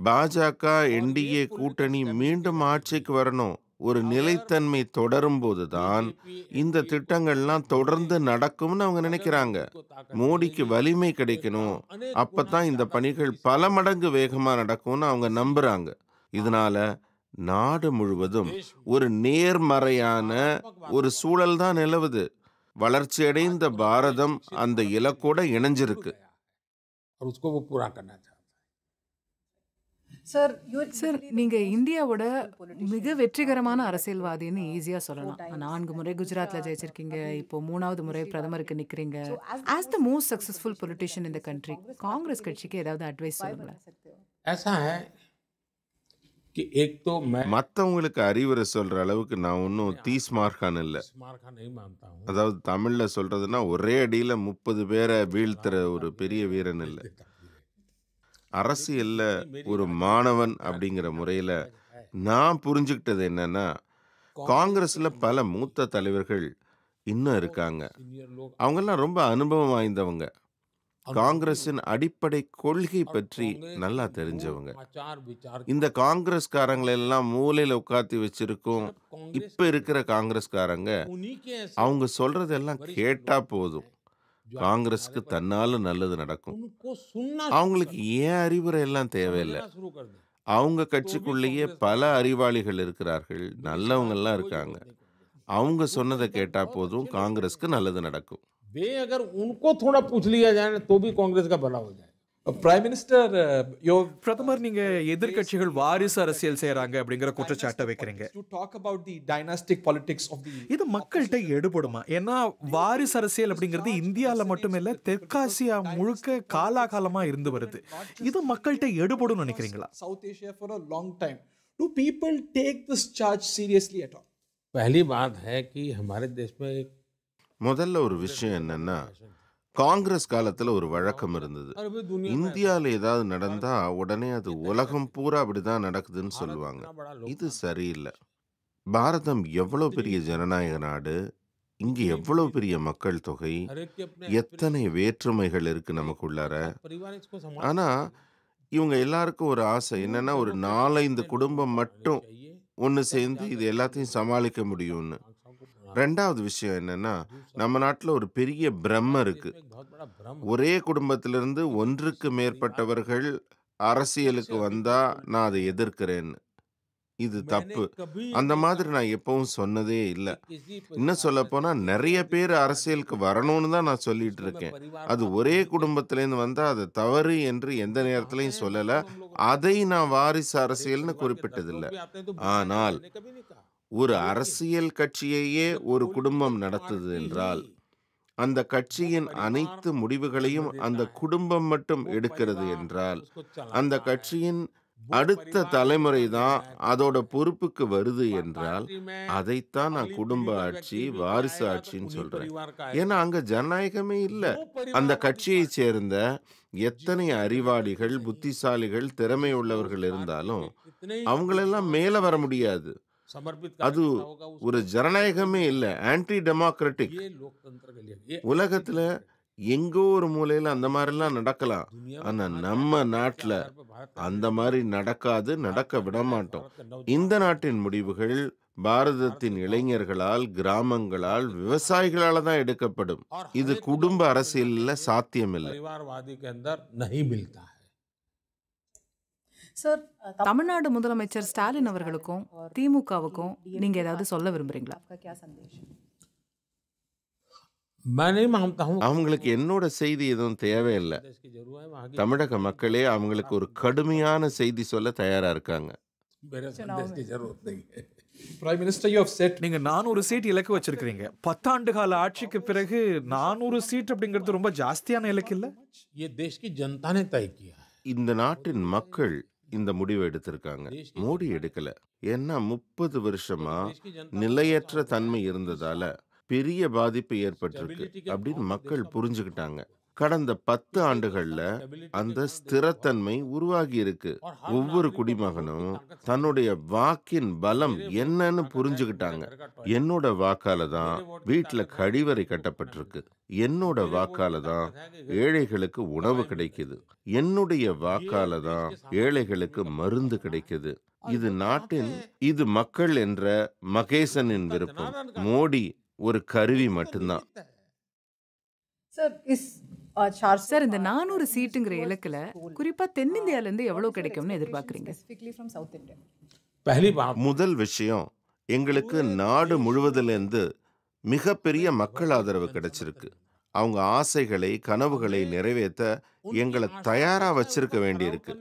பாஜக என்டிஏ கூட்டணி மீண்டும் ஆட்சிக்கு வரணும் ஒரு நிலைத்தன்மை தொடரும்போதுதான் இந்த திட்டங்கள்லாம் தொடர்ந்து நடக்கும்னு அவங்க நினைக்கிறாங்க மோடிக்கு வலிமை கிடைக்கணும் அப்பத்தான் இந்த பணிகள் பல மடங்கு வேகமா நடக்கும்னு அவங்க நம்புறாங்க இதனால நாடு முழுவதும் ஒரு நேர்மறையான ஒரு சூழல் தான் நிலவுது வளர்ச்சியடைந்த பாரதம் அந்த இலக்கோட இணைஞ்சிருக்கு சார் நீங்கள் இந்தியாவோட மிக வெற்றிகரமான அரசியல்வாதின்னு ஈஸியாக சொல்லலாம் நான்கு முறை குஜராத்தில் ஜெயிச்சிருக்கீங்க இப்போ மூணாவது முறை பிரதமருக்கு நிற்கிறீங்க as the most successful politician இந்த கண்ட்ரி காங்கிரஸ் கட்சிக்கு ஏதாவது அட்வைஸ் சொல்லுங்களேன் மற்றவங்களுக்கு அறிவுரை சொல்கிற அளவுக்கு நான் ஒன்றும் தீஸ் மார்கான் இல்லை அதாவது தமிழில் சொல்கிறதுனா ஒரே அடியில் முப்பது பேரை வீழ்த்துற ஒரு பெரிய வீரன் இல்லை அரசியலில் ஒரு மாணவன் அப்படிங்கிற முறையில் நான் புரிஞ்சுக்கிட்டது என்னென்னா காங்கிரஸில் பல மூத்த தலைவர்கள் இன்னும் இருக்காங்க அவங்கெல்லாம் ரொம்ப அனுபவம் வாய்ந்தவங்க காங்கிரஸின் அடிப்படை கொள்கை பற்றி நல்லா தெரிஞ்சவங்க இந்த காங்கிரஸ்காரங்களெல்லாம் மூலையில் உட்காத்தி வச்சிருக்கோம் இப்போ இருக்கிற காங்கிரஸ்காரங்க அவங்க சொல்றதெல்லாம் கேட்டால் போதும் காங்கிரஸுக்கு தன்னால நல்லது நடக்கும் அவங்களுக்கு ஏன் அறிவுரை எல்லாம் தேவையில்லை அவங்க கட்சிக்குள்ளேயே பல அறிவாளிகள் இருக்கிறார்கள் நல்லவங்கெல்லாம் இருக்காங்க அவங்க சொன்னதை கேட்டால் போதும் காங்கிரஸ்க்கு நல்லது நடக்கும் वे अगर उनको थोड़ा பிரைம் மினிஸ்டர் யோ பிரதமர் நீங்க எதிர்க்கட்சிகள் வாரிசு அரசியல் செய்யறாங்க அப்படிங்கிற குற்றச்சாட்டை வைக்கிறீங்க டாக் அபவுட் தி டைனாஸ்டிக் இது மக்கள்கிட்ட எடுபடுமா ஏன்னா வாரிசு அரசியல் அப்படிங்கிறது இந்தியாவில் மட்டுமே தெற்காசியா முழுக்க காலாகாலமா இருந்து வருது இது மக்கள்கிட்ட எடுபடும் நினைக்கிறீங்களா South Asia for a long time do people take this charge seriously at all பஹலி பாத் ஹே கி ஹமாரே தேஷ் மே முதல்ல ஒரு விஷயம் என்னன்னா காங்கிரஸ் காலத்துல ஒரு வழக்கம் இருந்தது இந்தியாவில் ஏதாவது நடந்தா உடனே அது உலகம் பூரா அப்படிதான் நடக்குதுன்னு சொல்லுவாங்க இது சரியில்லை பாரதம் எவ்வளோ பெரிய ஜனநாயக நாடு இங்கு எவ்வளோ பெரிய மக்கள் தொகை எத்தனை வேற்றுமைகள் இருக்கு நமக்குள்ளார ஆனா இவங்க எல்லாருக்கும் ஒரு ஆசை என்னன்னா ஒரு நாலஞ்சு குடும்பம் மட்டும் ஒன்று சேர்ந்து இது எல்லாத்தையும் சமாளிக்க முடியும்னு ரெண்டாவது விஷயம் என்னென்னா நம்ம நாட்டில் ஒரு பெரிய பிரம்ம இருக்குது ஒரே குடும்பத்திலிருந்து ஒன்றுக்கு மேற்பட்டவர்கள் அரசியலுக்கு வந்தால் நான் அதை எதிர்க்கிறேன்னு இது தப்பு அந்த மாதிரி நான் எப்பவும் சொன்னதே இல்லை இன்னும் சொல்ல போனால் நிறைய பேர் அரசியலுக்கு வரணும்னு தான் நான் சொல்லிட்டு இருக்கேன் அது ஒரே குடும்பத்திலேருந்து வந்தால் அது தவறு என்று எந்த நேரத்திலையும் சொல்லலை அதை நான் வாரிசு அரசியல்னு குறிப்பிட்டதில்லை ஆனால் ஒரு அரசியல் கட்சியையே ஒரு குடும்பம் நடத்துது என்றால் அந்த கட்சியின் அனைத்து முடிவுகளையும் அந்த குடும்பம் மட்டும் எடுக்கிறது என்றால் அந்த கட்சியின் அடுத்த தலைமுறை தான் அதோட பொறுப்புக்கு வருது என்றால் அதைத்தான் நான் குடும்ப ஆட்சி வாரிசு ஆட்சின்னு சொல்றேன் ஏன்னா அங்க ஜனநாயகமே இல்லை அந்த கட்சியை சேர்ந்த எத்தனை அறிவாளிகள் புத்திசாலிகள் திறமை உள்ளவர்கள் இருந்தாலும் அவங்களெல்லாம் மேலே வர முடியாது அது ஒரு ஜனநாயகமே இல்லை ஆன்டி டெமோக்ராட்டிக் உலகத்தில் எங்கோ ஒரு மூலையில் அந்த மாதிரிலாம் நடக்கலாம் ஆனால் நம்ம நாட்டில் அந்த மாதிரி நடக்காது நடக்க விடமாட்டோம் இந்த நாட்டின் முடிவுகள் பாரதத்தின் இளைஞர்களால் கிராமங்களால் விவசாயிகளால் தான் எடுக்கப்படும் இது குடும்ப அரசியலில் சாத்தியமில்லை சார் தமிழ்நாடு முதலமைச்சர் ஸ்டாலின் அவர்களுக்கும் திமுகவுக்கும் நீங்கள் ஏதாவது சொல்ல விரும்புகிறீங்களா அவங்களுக்கு என்னோட செய்தி எதுவும் தேவையில்லை தமிழக மக்களே அவங்களுக்கு ஒரு கடுமையான செய்தி சொல்ல தயாரா இருக்காங்க பிரைம் மினிஸ்டர் யூ செட் நீங்க நானூறு சீட் இலக்கு வச்சிருக்கீங்க பத்தாண்டு கால ஆட்சிக்கு பிறகு நானூறு சீட் அப்படிங்கிறது ரொம்ப ஜாஸ்தியான இலக்கு இல்ல இந்த நாட்டின் மக்கள் இந்த முடிவை எடுத்திருக்காங்க மோடி எடுக்கல ஏன்னா முப்பது வருஷமா நிலையற்ற தன்மை இருந்ததால பெரிய பாதிப்பு ஏற்பட்டிருக்கு அப்படின்னு மக்கள் புரிஞ்சுக்கிட்டாங்க கடந்த பத்து ஆண்டுகள்ல அந்த ஸ்திரத்தன்மை உருவாகி இருக்கு ஒவ்வொரு குடிமகனும் தன்னுடைய வாக்கின் பலம் என்னன்னு புரிஞ்சுக்கிட்டாங்க என்னோட வாக்கால தான் வீட்டுல கழிவறை கட்டப்பட்டிருக்கு என்னோட வாக்கால தான் ஏழைகளுக்கு உணவு கிடைக்குது என்னுடைய வாக்கால தான் ஏழைகளுக்கு மருந்து கிடைக்குது இது நாட்டின் uh, இது மக்கள் என்ற மகேசனின் விருப்பம் மோடி ஒரு கருவி மட்டும்தான் சார் இஸ் சார் இந்த நானூறு சீட்டுங்கிற இலக்கில் குறிப்பாக தென்னிந்தியாவிலேருந்து எவ்வளோ கிடைக்கும்னு எதிர்பார்க்குறீங்க முதல் விஷயம் எங்களுக்கு நாடு முழுவதிலிருந்து மிகப்பெரிய மக்கள் ஆதரவு கிடைச்சிருக்கு அவங்க ஆசைகளை கனவுகளை நிறைவேற்ற எங்களை தயாராக வச்சிருக்க வேண்டியிருக்கு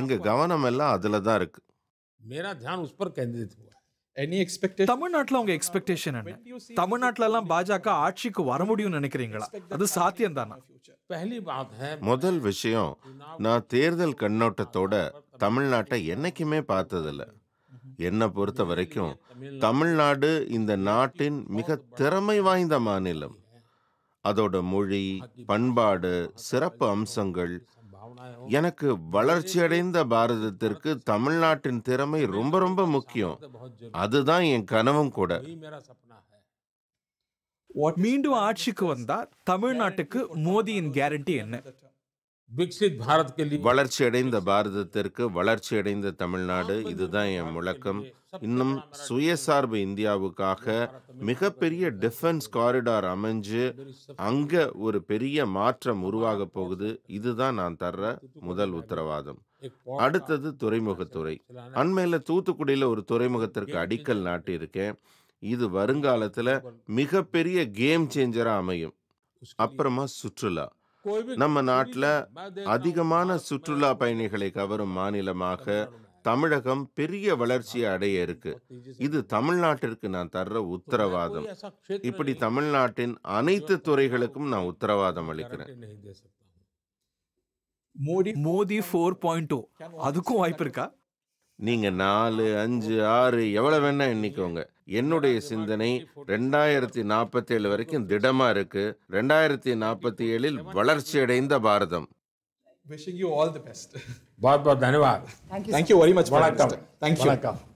எங்கள் கவனம் எல்லாம் அதில் தான் இருக்கு மேரா தியான் உஸ் பர் கேந்திரித் எனி எக்ஸ்பெக்டேஷன் தமிழ்நாட்டில் உங்க எக்ஸ்பெக்டேஷன் என்ன தமிழ்நாட்டிலலாம் பாஜக ஆட்சிக்கு வர முடியும்னு நினைக்கிறீங்களா அது சாத்தியம் தானா முதல் விஷயம் நான் தேர்தல் கண்ணோட்டத்தோட தமிழ்நாட்டை என்னைக்குமே பார்த்ததில்ல என்னை பொறுத்த வரைக்கும் தமிழ்நாடு இந்த நாட்டின் மிக திறமை வாய்ந்த மாநிலம் அதோட மொழி பண்பாடு சிறப்பு அம்சங்கள் எனக்கு வளர்ச்சி அடைந்த பாரதத்திற்கு தமிழ்நாட்டின் திறமை ரொம்ப ரொம்ப முக்கியம் அதுதான் என் கனவும் கூட மீண்டும் ஆட்சிக்கு வந்தா தமிழ்நாட்டுக்கு மோதியின் கேரண்டி என்ன வளர்ச்சி அடைந்த பாரதத்திற்கு வளர்ச்சி அடைந்த தமிழ்நாடு இதுதான் என் முழக்கம் இன்னும் சுயசார்பு இந்தியாவுக்காக மிகப்பெரிய டிஃபென்ஸ் காரிடார் அமைஞ்சு அங்க ஒரு பெரிய மாற்றம் உருவாக போகுது இதுதான் நான் தர்ற முதல் உத்தரவாதம் அடுத்தது துறைமுகத்துறை அண்மையில தூத்துக்குடியில ஒரு துறைமுகத்திற்கு அடிக்கல் நாட்டியிருக்கேன் இது மிக மிகப்பெரிய கேம் சேஞ்சரா அமையும் அப்புறமா சுற்றுலா நம்ம நாட்டில் அதிகமான சுற்றுலா பயணிகளை கவரும் மாநிலமாக தமிழகம் பெரிய வளர்ச்சியை அடைய இருக்கு இது தமிழ்நாட்டிற்கு நான் தர்ற உத்தரவாதம் இப்படி தமிழ்நாட்டின் அனைத்து துறைகளுக்கும் நான் உத்தரவாதம் அளிக்கிறேன் மோடி ஃபோர் பாயிண்ட் டூ அதுக்கும் வாய்ப்பு இருக்கா நீங்க நாலு அஞ்சு ஆறு எவ்வளவு வேணா எண்ணிக்கோங்க என்னுடைய சிந்தனை ரெண்டாயிரத்தி நாற்பத்தி ஏழு வரைக்கும் திடமா இருக்கு ரெண்டாயிரத்தி நாற்பத்தி ஏழில் வளர்ச்சியடைந்த பாரதம் wishing you all the best. बहुत बहुत धन्यवाद थैंक यू वेरी मच वणकम थैंक यू